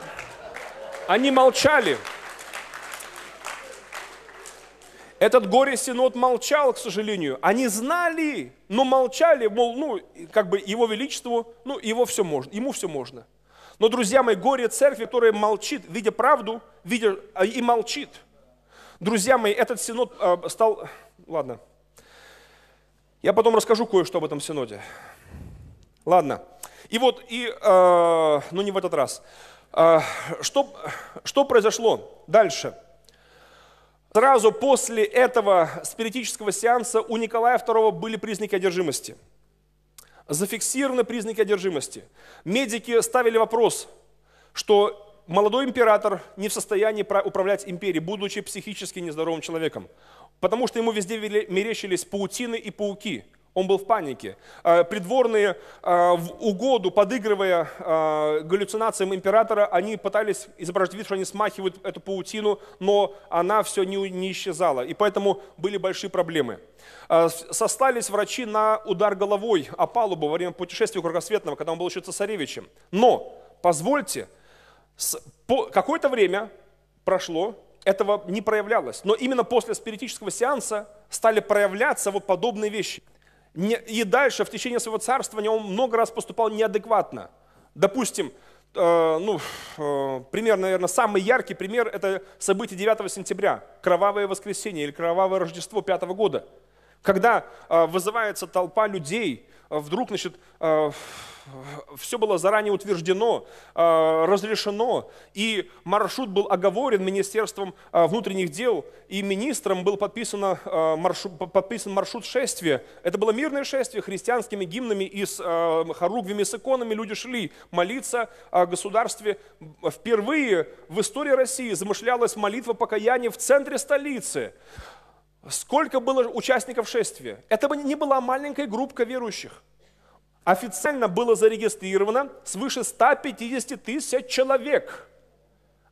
они молчали, этот горе-синод молчал, к сожалению. Они знали, но молчали, мол, ну, как бы его величеству, ну, его все можно, ему все можно. Но, друзья мои, горе церкви, которая молчит, видя правду, видя а, и молчит. Друзья мои, этот синод э, стал... Ладно. Я потом расскажу кое-что об этом синоде. Ладно. И вот, и, э, ну не в этот раз. Э, что, что произошло дальше? Сразу после этого спиритического сеанса у Николая II были признаки одержимости. Зафиксированы признаки одержимости. Медики ставили вопрос, что молодой император не в состоянии управлять империей, будучи психически нездоровым человеком, потому что ему везде мерещились паутины и пауки – он был в панике. Э, придворные э, в угоду, подыгрывая э, галлюцинациям императора, они пытались изображать вид, что они смахивают эту паутину, но она все не, исчезала. И поэтому были большие проблемы. Сослались врачи на удар головой о палубу во время путешествия кругосветного, когда он был еще цесаревичем. Но, позвольте, какое-то время прошло, этого не проявлялось. Но именно после спиритического сеанса стали проявляться вот подобные вещи. И дальше, в течение своего царствования, он много раз поступал неадекватно. Допустим, э, ну, э, пример, наверное, самый яркий пример – это событие 9 сентября, кровавое воскресенье или кровавое Рождество 5 года, когда э, вызывается толпа людей – а вдруг, значит, а, все было заранее утверждено, а, разрешено, и маршрут был оговорен Министерством внутренних дел, и министром был подписан маршрут, подписан маршрут шествия. Это было мирное шествие христианскими гимнами и с хоругвями, с иконами люди шли молиться о государстве. Впервые в истории России замышлялась молитва покаяния в центре столицы. Сколько было участников шествия? Это бы не была маленькая группа верующих. Официально было зарегистрировано свыше 150 тысяч человек.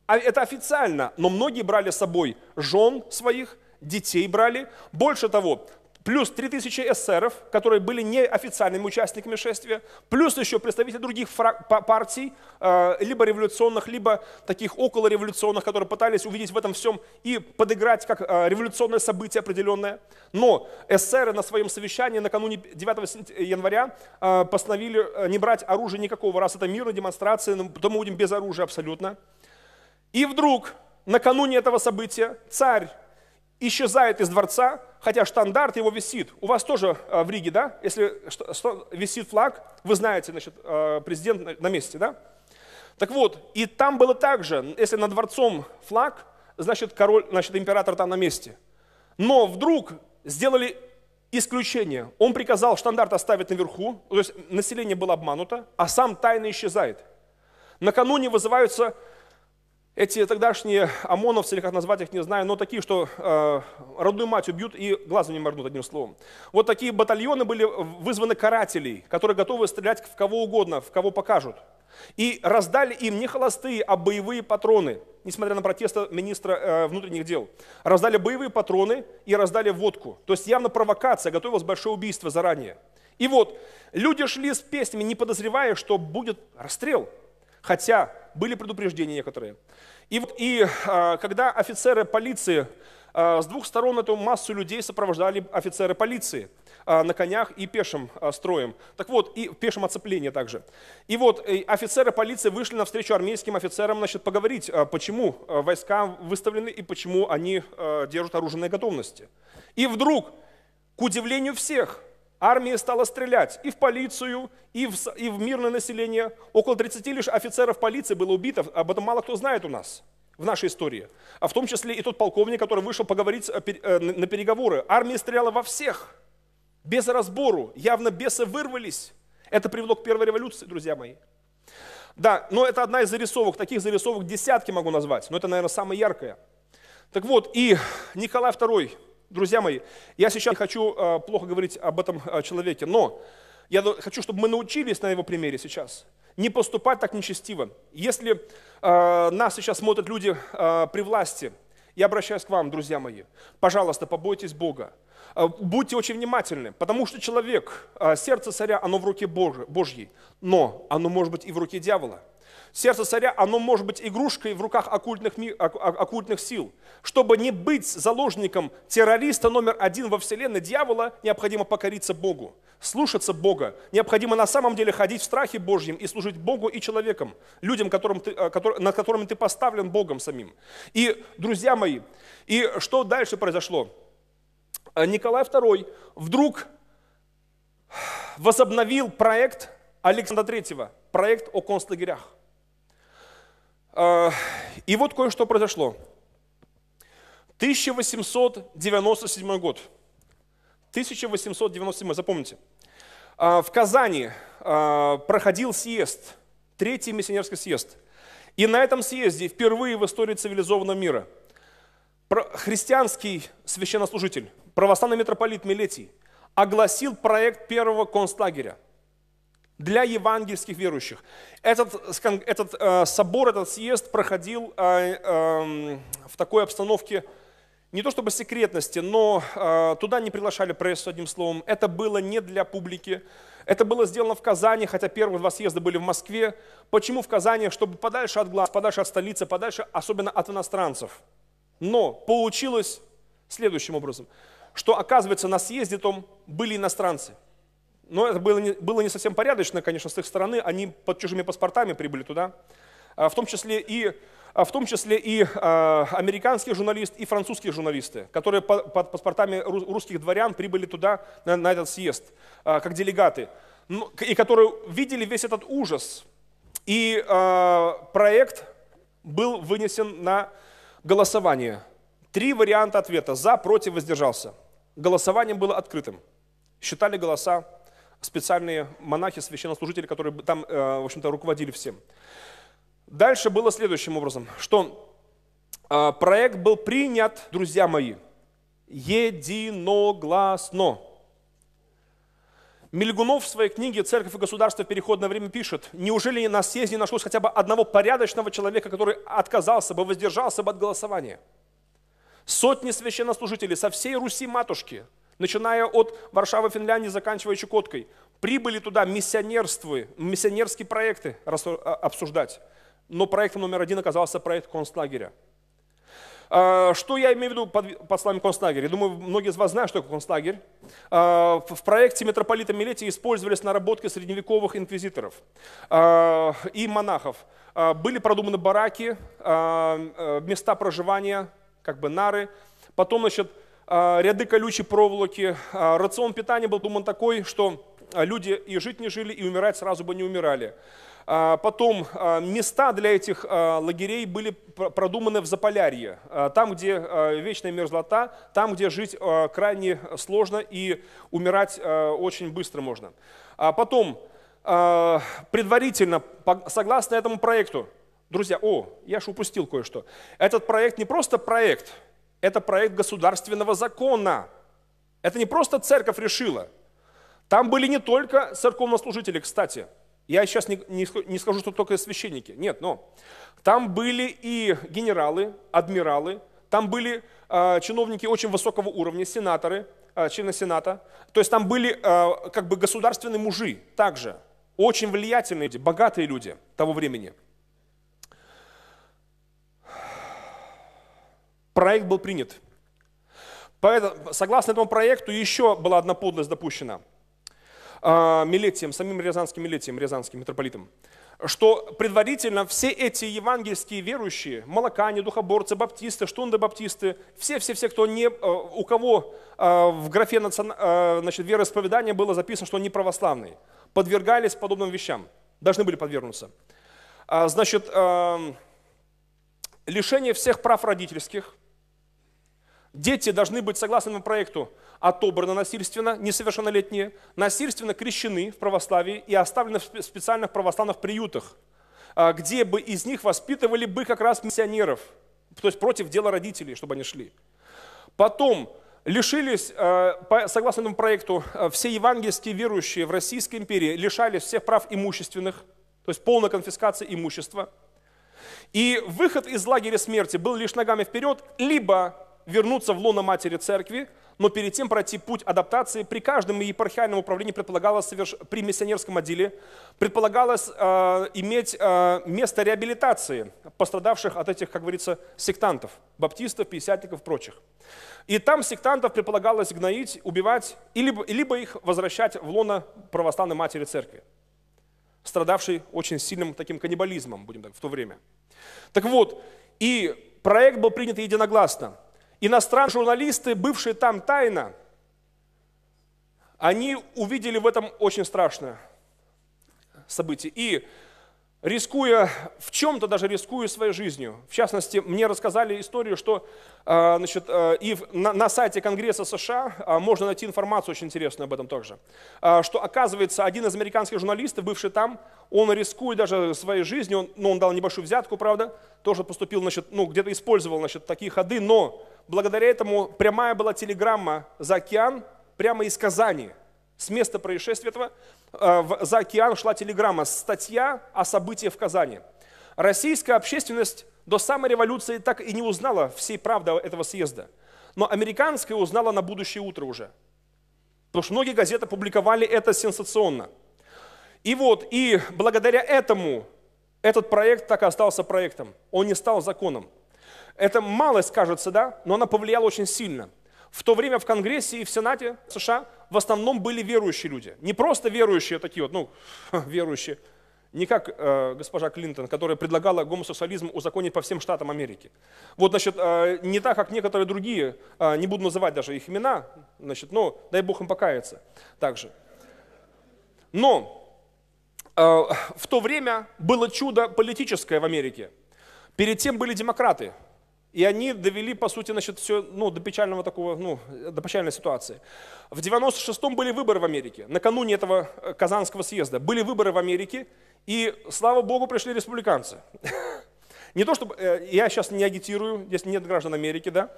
А это официально, но многие брали с собой жен своих, детей брали. Больше того, плюс 3000 эсеров, которые были неофициальными участниками шествия, плюс еще представители других партий, э, либо революционных, либо таких околореволюционных, которые пытались увидеть в этом всем и подыграть как э, революционное событие определенное. Но эсеры на своем совещании накануне 9 января э, постановили не брать оружие никакого, раз это мирная демонстрация, ну, то мы будем без оружия абсолютно. И вдруг, накануне этого события, царь исчезает из дворца, хотя штандарт его висит. У вас тоже э, в Риге, да? Если висит флаг, вы знаете, значит, э, президент на месте, да? Так вот, и там было так же, если над дворцом флаг, значит, король, значит, император там на месте. Но вдруг сделали исключение. Он приказал штандарт оставить наверху, то есть население было обмануто, а сам тайно исчезает. Накануне вызываются эти тогдашние ОМОНовцы, или как назвать их, не знаю, но такие, что э, родную мать убьют и глазу не моргнут, одним словом. Вот такие батальоны были вызваны карателей, которые готовы стрелять в кого угодно, в кого покажут. И раздали им не холостые, а боевые патроны, несмотря на протесты министра э, внутренних дел. Раздали боевые патроны и раздали водку. То есть явно провокация, готовилось большое убийство заранее. И вот, люди шли с песнями, не подозревая, что будет расстрел – Хотя были предупреждения некоторые. И, вот, и а, когда офицеры полиции, а, с двух сторон эту массу людей сопровождали офицеры полиции а, на конях и пешим а, строем. Так вот, и пешим оцепление также. И вот и офицеры полиции вышли навстречу армейским офицерам значит, поговорить, а, почему а, войска выставлены и почему они а, держат оружие на готовности. И вдруг, к удивлению всех, Армия стала стрелять и в полицию, и в, и в мирное население. Около 30 лишь офицеров полиции было убито, об этом мало кто знает у нас в нашей истории. А в том числе и тот полковник, который вышел поговорить э, э, на переговоры. Армия стреляла во всех, без разбору, явно бесы вырвались. Это привело к первой революции, друзья мои. Да, но это одна из зарисовок, таких зарисовок десятки могу назвать, но это, наверное, самая яркая. Так вот, и Николай II Друзья мои, я сейчас не хочу э, плохо говорить об этом э, человеке, но я хочу, чтобы мы научились на его примере сейчас не поступать так нечестиво. Если э, нас сейчас смотрят люди э, при власти, я обращаюсь к вам, друзья мои, пожалуйста, побойтесь Бога. Э, будьте очень внимательны, потому что человек, э, сердце царя, оно в руке Божьей, но оно может быть и в руке дьявола. Сердце царя, оно может быть игрушкой в руках оккультных, оккультных сил. Чтобы не быть заложником террориста номер один во вселенной дьявола, необходимо покориться Богу, слушаться Бога. Необходимо на самом деле ходить в страхе Божьем и служить Богу и человеком, людям, которым ты, э, над которыми ты поставлен Богом самим. И, друзья мои, и что дальше произошло? Э, Николай II вдруг возобновил проект Александра III, проект о концлагерях. А, и вот кое-что произошло. 1897 год. 1897, запомните. А, в Казани а, проходил съезд, третий миссионерский съезд. И на этом съезде впервые в истории цивилизованного мира христианский священнослужитель, православный митрополит Милетий, огласил проект первого концлагеря – для евангельских верующих. Этот, этот э, собор, этот съезд проходил э, э, в такой обстановке не то чтобы секретности, но э, туда не приглашали прессу, одним словом. Это было не для публики. Это было сделано в Казани, хотя первые два съезда были в Москве. Почему в Казани? Чтобы подальше от глаз, подальше от столицы, подальше особенно от иностранцев. Но получилось следующим образом, что оказывается на съезде там были иностранцы – но это было не, было не совсем порядочно, конечно, с их стороны. Они под чужими паспортами прибыли туда. А, в том числе и, а, в том числе и а, американские журналисты, и французские журналисты, которые под паспортами русских дворян прибыли туда, на, на этот съезд, как делегаты. Ну, и которые видели весь этот ужас. И проект был вынесен на голосование. Три варианта ответа – за, против, воздержался. Голосование было открытым. Считали голоса специальные монахи, священнослужители, которые там, э, в общем-то, руководили всем. Дальше было следующим образом, что э, проект был принят, друзья мои, единогласно. Мельгунов в своей книге «Церковь и государство. в Переходное время» пишет, неужели на съезде не нашлось хотя бы одного порядочного человека, который отказался бы, воздержался бы от голосования? Сотни священнослужителей со всей Руси матушки – начиная от Варшавы, Финляндии, заканчивая Чукоткой. Прибыли туда миссионерствы, миссионерские проекты а, обсуждать. Но проектом номер один оказался проект концлагеря. А, что я имею в виду под, под словами концлагерь? Я думаю, многие из вас знают, что такое концлагерь. А, в проекте митрополита Милетия использовались наработки средневековых инквизиторов и монахов. Были продуманы бараки, места проживания, как бы нары. Потом, значит, а, ряды колючей проволоки. А, рацион питания был думан такой, что а, люди и жить не жили, и умирать сразу бы не умирали. Потом места для этих лагерей были продуманы в Заполярье, там, где вечная мерзлота, там, где жить крайне сложно и умирать очень быстро можно. Потом, предварительно, согласно этому проекту, друзья, о, я же упустил кое-что, этот проект не просто проект – это проект государственного закона. Это не просто церковь решила. Там были не только церковнослужители, кстати. Я сейчас не, не, не скажу, что только священники. Нет, но там были и генералы, адмиралы, там были э, чиновники очень высокого уровня, сенаторы, э, члены Сената. То есть там были э, как бы государственные мужи также, очень влиятельные люди, богатые люди того времени – Проект был принят. Поэтому, согласно этому проекту еще была одна подлость допущена а, Милетием, самим Рязанским Милетием, Рязанским митрополитом, что предварительно все эти евангельские верующие, молокане, духоборцы, баптисты, штунды-баптисты, все-все-все, кто не, э, у кого э, в графе э, значит, вероисповедания было записано, что они православные, подвергались подобным вещам, должны были подвергнуться. А, значит, эм, лишение всех прав родительских, Дети должны быть, согласно проекту, отобраны насильственно, несовершеннолетние, насильственно крещены в православии и оставлены в специальных православных приютах, а, где бы из них воспитывали бы как раз миссионеров, то есть против дела родителей, чтобы они шли. Потом лишились, а, согласно этому проекту, а, все евангельские верующие в Российской империи лишались всех прав имущественных, то есть полная конфискация имущества. И выход из лагеря смерти был лишь ногами вперед, либо вернуться в лоно матери церкви, но перед тем пройти путь адаптации при каждом епархиальном управлении предполагалось соверш... при миссионерском отделе предполагалось э, иметь э, место реабилитации пострадавших от этих, как говорится, сектантов, баптистов, пятидесятников и прочих. И там сектантов предполагалось гноить, убивать, и либо, и либо их возвращать в лоно православной матери церкви, страдавшей очень сильным таким каннибализмом, будем так, в то время. Так вот, и проект был принят единогласно – Иностранные журналисты, бывшие там тайно, они увидели в этом очень страшное событие. И рискуя, в чем-то даже рискуя своей жизнью. В частности, мне рассказали историю, что а, значит, а, и на, на сайте Конгресса США а, можно найти информацию очень интересную об этом также, что оказывается один из американских журналистов, бывший там, он рискует даже своей жизнью, он, ну, он дал небольшую взятку, правда, тоже поступил, значит, ну, где-то использовал значит, такие ходы, но благодаря этому прямая была телеграмма за океан, прямо из Казани, с места происшествия этого, э, за океан шла телеграмма «Статья о событии в Казани». Российская общественность до самой революции так и не узнала всей правды этого съезда. Но американская узнала на будущее утро уже. Потому что многие газеты публиковали это сенсационно. И вот, и благодаря этому этот проект так и остался проектом. Он не стал законом. Это малость кажется, да, но она повлияла очень сильно. В то время в Конгрессе и в Сенате США в основном были верующие люди. Не просто верующие такие вот, ну, верующие. Не как э, госпожа Клинтон, которая предлагала гомосексуализм узаконить по всем штатам Америки. Вот, значит, э, не так, как некоторые другие, э, не буду называть даже их имена, значит, но дай Бог им покаяться также. Но э, в то время было чудо политическое в Америке. Перед тем были демократы – и они довели, по сути, значит, все ну, до печального такого, ну, до печальной ситуации. В 96-м были выборы в Америке, накануне этого э, Казанского съезда. Были выборы в Америке, и, слава богу, пришли республиканцы. Не то чтобы, э, я сейчас не агитирую, здесь нет граждан Америки, да,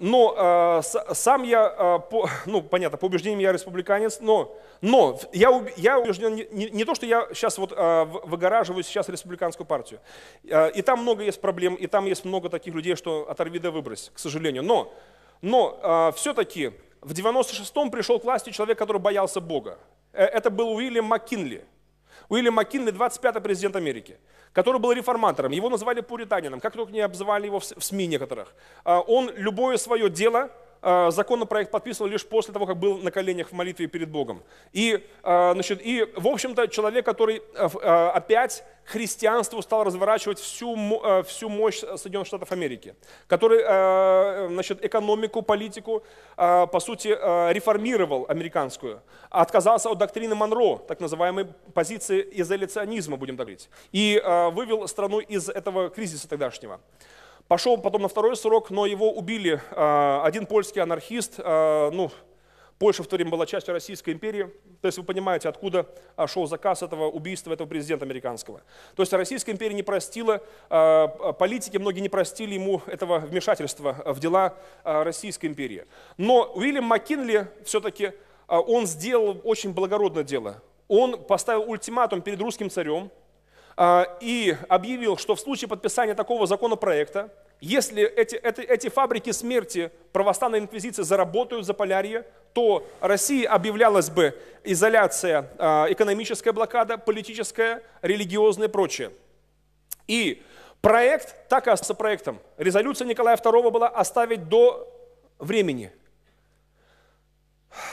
но э, сам я, э, по, ну, понятно, по убеждениям я республиканец, но, но я, я убежден не, не, не то, что я сейчас вот э, выгораживаю сейчас республиканскую партию. Э, и там много есть проблем, и там есть много таких людей, что оторви да выбрось, к сожалению. Но, но э, все-таки в 96-м пришел к власти человек, который боялся Бога. Э, это был Уильям МакКинли. Уильям МакКинли, 25-й президент Америки который был реформатором. Его называли пуританином, как только не обзывали его в СМИ некоторых. А он любое свое дело Э, законопроект подписывал лишь после того, как был на коленях в молитве перед Богом. И, э, значит, и в общем-то, человек, который э, опять христианству стал разворачивать всю, всю мощь Соединенных Штатов Америки, который значит, экономику, политику, по сути, реформировал американскую, отказался от доктрины Монро, так называемой позиции изоляционизма, будем так говорить, и вывел страну из этого кризиса тогдашнего. Пошел потом на второй срок, но его убили. А, один польский анархист, а, ну, Польша в то время была частью Российской империи. То есть вы понимаете, откуда а, шел заказ этого убийства, этого президента американского. То есть Российская империя не простила, политики многие не простили ему этого вмешательства в дела Российской империи. Но Уильям Маккинли все-таки, он сделал очень благородное дело. Он поставил ультиматум перед русским царем, а, и объявил, что в случае подписания такого законопроекта, если эти, эти, эти фабрики смерти православной инквизиции заработают за полярье, то России объявлялась бы изоляция, а, экономическая блокада, политическая, религиозная и прочее. И проект так и остался проектом. Резолюция Николая II была оставить до времени.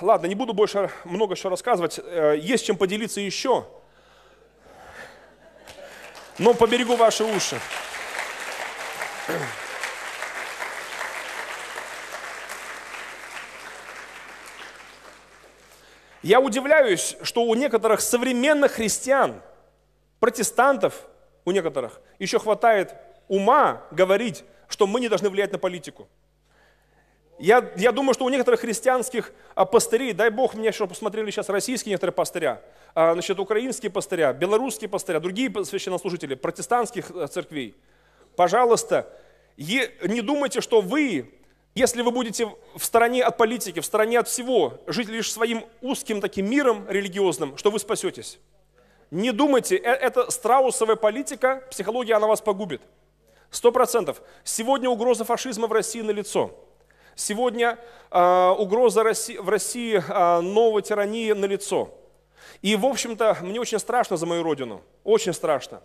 Ладно, не буду больше много что рассказывать. Э, есть чем поделиться еще – но поберегу ваши уши. Я удивляюсь, что у некоторых современных христиан, протестантов, у некоторых еще хватает ума говорить, что мы не должны влиять на политику. Я, я думаю, что у некоторых христианских а, пастырей, дай Бог мне, чтобы посмотрели сейчас российские некоторые пастыря, а, значит, украинские пастыря, белорусские пастыря, другие священнослужители, протестантских э, церквей. Пожалуйста, не думайте, что вы, если вы будете в стороне от политики, в стороне от всего, жить лишь своим узким таким миром религиозным, что вы спасетесь. Не думайте, э, это страусовая политика, психология, она вас погубит. Сто процентов. Сегодня угроза фашизма в России налицо. лицо. Сегодня э, угроза России, в России э, новой тирании налицо. И, в общем-то, мне очень страшно за мою родину, очень страшно.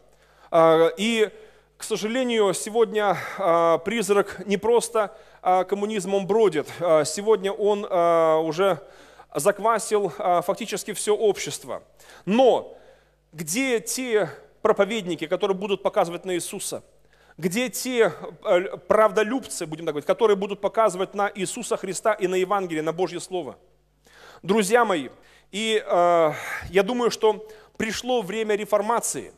Э, и, к сожалению, сегодня э, призрак не просто э, коммунизмом бродит, э, сегодня он э, уже заквасил э, фактически все общество. Но где те проповедники, которые будут показывать на Иисуса – где те э, правдолюбцы, будем так говорить, которые будут показывать на Иисуса Христа и на Евангелие, на Божье Слово. Друзья мои, и э, я думаю, что пришло время реформации.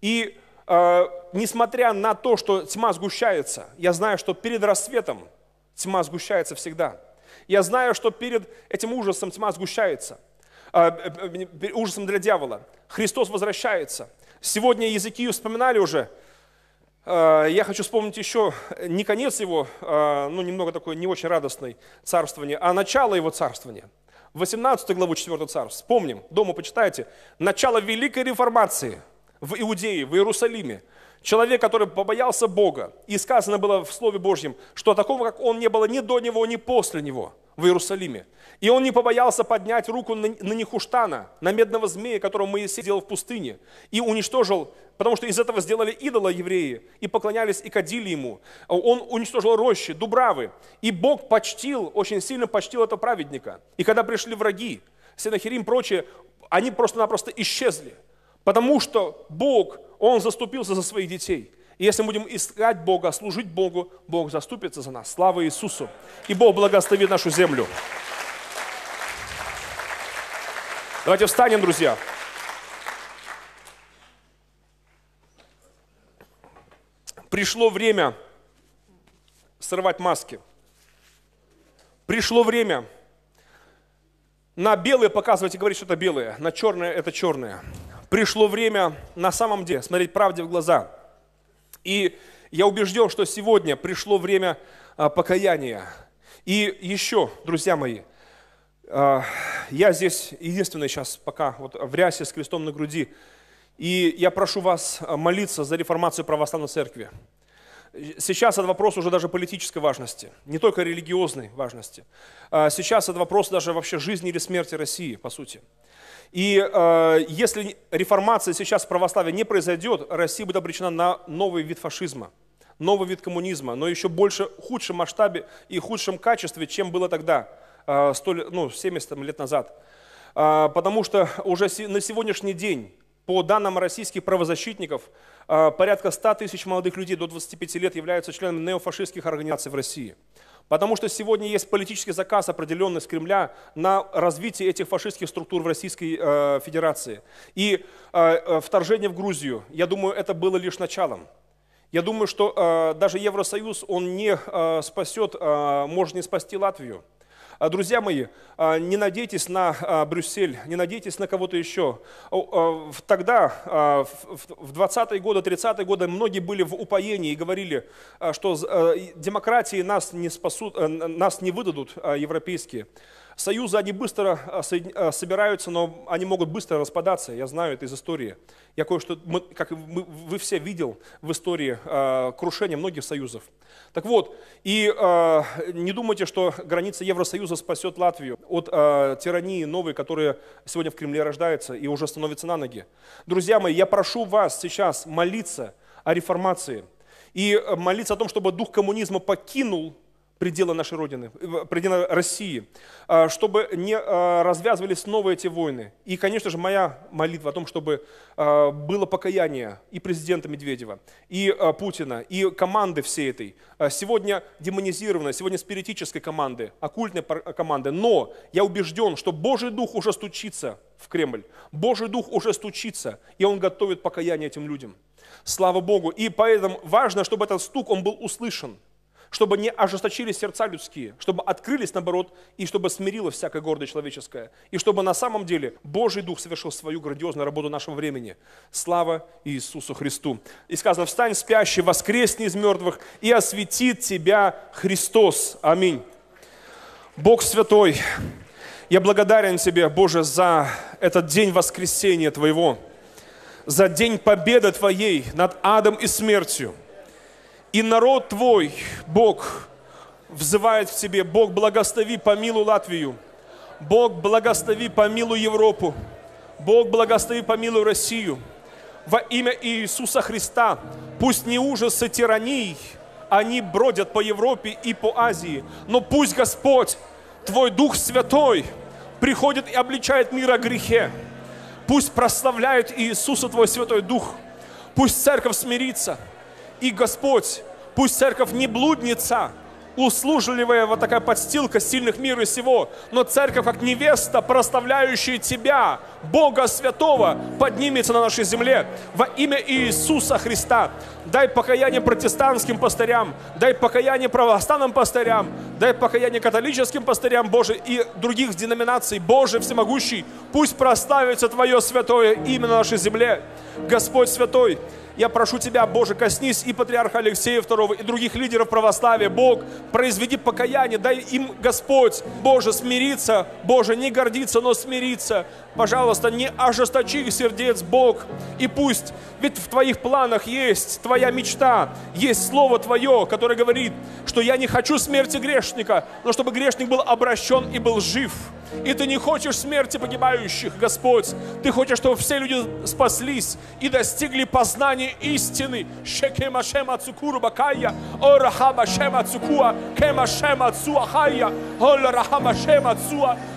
И э, несмотря на то, что тьма сгущается, я знаю, что перед рассветом тьма сгущается всегда. Я знаю, что перед этим ужасом тьма сгущается, э, э, э ужасом для дьявола. Христос возвращается. Сегодня языки вспоминали уже, Э, я хочу вспомнить еще э, не конец его, а, ну немного такой не очень радостный царствование, а начало его царствования. 18 главу 4 царств. Вспомним, дома почитайте. Начало Великой Реформации в Иудее, в Иерусалиме – Человек, который побоялся Бога, и сказано было в Слове Божьем, что такого, как он, не было ни до него, ни после него в Иерусалиме. И он не побоялся поднять руку на, на Нехуштана, на медного змея, которого Моисей сделал в пустыне, и уничтожил, потому что из этого сделали идола евреи, и поклонялись и кадили ему. Он уничтожил рощи, дубравы, и Бог почтил, очень сильно почтил этого праведника. И когда пришли враги, Синахирим и прочие, они просто-напросто исчезли – Потому что Бог, Он заступился за своих детей. И если мы будем искать Бога, служить Богу, Бог заступится за нас. Слава Иисусу! И Бог благословит нашу землю. Давайте встанем, друзья. Пришло время срывать маски. Пришло время на белые показывать и говорить, что это белое, на черное это черное пришло время на самом деле смотреть правде в глаза. И я убежден, что сегодня пришло время а, покаяния. И еще, друзья мои, а, я здесь единственный сейчас пока вот в рясе с крестом на груди. И я прошу вас а, молиться за реформацию православной церкви. Сейчас этот вопрос уже даже политической важности, не только религиозной важности. Сейчас этот вопрос даже вообще жизни или смерти России, по сути. И э, если реформация сейчас в православии не произойдет, Россия будет обречена на новый вид фашизма, новый вид коммунизма, но еще больше худшем масштабе и худшем качестве, чем было тогда, э, 100, ну, 70 лет назад. Э, потому что уже на сегодняшний день по данным российских правозащитников, э, порядка 100 тысяч молодых людей до 25 лет являются членами неофашистских организаций в России. Потому что сегодня есть политический заказ, определенный с Кремля, на развитие этих фашистских структур в Российской э, Федерации. И э, э вторжение в Грузию, я думаю, это было лишь началом. Я думаю, что э, даже Евросоюз, он не э, спасет, э, может не спасти Латвию. А, друзья мои, а, не надейтесь на а, Брюссель, не надейтесь на кого-то еще. Тогда, в 20-е годы, 30-е годы, многие были в упоении и говорили, что демократии нас не спасут, э, нас не выдадут европейские. Союзы, они быстро а, а, собираются, но они могут быстро распадаться. Я знаю это из истории. Я кое-что, как вы все видел в истории э, а, крушение многих союзов. Так вот, и не думайте, что граница Евросоюза спасет Латвию от тирании новой, которая сегодня в Кремле рождается и уже становится на ноги. Друзья мои, я прошу вас сейчас молиться о реформации и молиться о том, чтобы дух коммунизма покинул пределы нашей Родины, э, пределы России, а, чтобы не а, развязывались снова эти войны. И, конечно же, моя молитва о том, чтобы а, было покаяние и президента Медведева, и Путина, и команды всей этой. Сегодня демонизированной, сегодня спиритической команды, оккультной команды. Но я убежден, что Божий Дух уже стучится в Кремль. Божий Дух уже стучится, и Он готовит покаяние этим людям. Слава Богу. И поэтому важно, чтобы этот стук, он был услышан – чтобы не ожесточились сердца людские, чтобы открылись, наоборот, и чтобы смирилось всякое гордое человеческое, и чтобы на самом деле Божий Дух совершил свою грандиозную работу нашего времени. Слава Иисусу Христу. И сказано, встань спящий, воскресни из мертвых, и осветит тебя Христос. Аминь. Бог Святой, я благодарен Тебе, Боже, за этот день воскресения Твоего, за день победы Твоей над адом и смертью, и народ твой, Бог, взывает в тебе, Бог, благослови, помилуй Латвию. Бог, благослови, помилуй Европу. Бог, благослови, помилуй Россию. Во имя Иисуса Христа, пусть не ужасы тирании, они бродят по Европе и по Азии, но пусть Господь, Твой Дух Святой, приходит и обличает мир о грехе. Пусть прославляет Иисуса Твой Святой Дух. Пусть церковь смирится – и Господь, пусть церковь не блудница, услужливая вот такая подстилка сильных мира сего, но церковь, как невеста, проставляющая тебя, Бога Святого, поднимется на нашей земле во имя Иисуса Христа. Дай покаяние протестантским пастырям, дай покаяние православным пастырям, дай покаяние католическим пастырям, Боже, и других деноминаций, Боже всемогущий, пусть проставится Твое святое имя на нашей земле. Господь Святой, я прошу Тебя, Боже, коснись и патриарха Алексея II, и других лидеров православия. Бог, произведи покаяние, дай им, Господь, Боже, смириться, Боже, не гордиться, но смириться. Пожалуйста, не ожесточи сердец, Бог. И пусть, ведь в твоих планах есть твоя мечта, есть слово твое, которое говорит, что я не хочу смерти грешника, но чтобы грешник был обращен и был жив. И ты не хочешь смерти погибающих, Господь. Ты хочешь, чтобы все люди спаслись и достигли познания истины.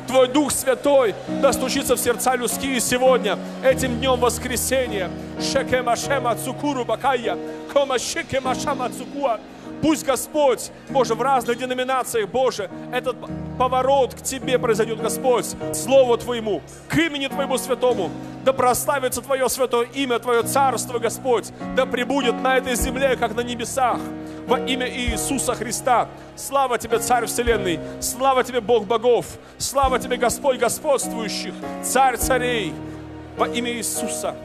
Твой Дух Святой достучится в сердце сердца людские сегодня, этим днем воскресения. Шекема шема цукуру бакая, кома шекема шама цукуа. Пусть Господь, Боже, в разных деноминациях, Боже, этот поворот к Тебе произойдет, Господь, слово Твоему, к имени Твоему святому. Да прославится Твое святое имя, Твое царство, Господь, да пребудет на этой земле, как на небесах. Во имя Иисуса Христа. Слава Тебе, Царь Вселенной. Слава Тебе, Бог богов. Слава Тебе, Господь господствующих. Царь царей. Во имя Иисуса.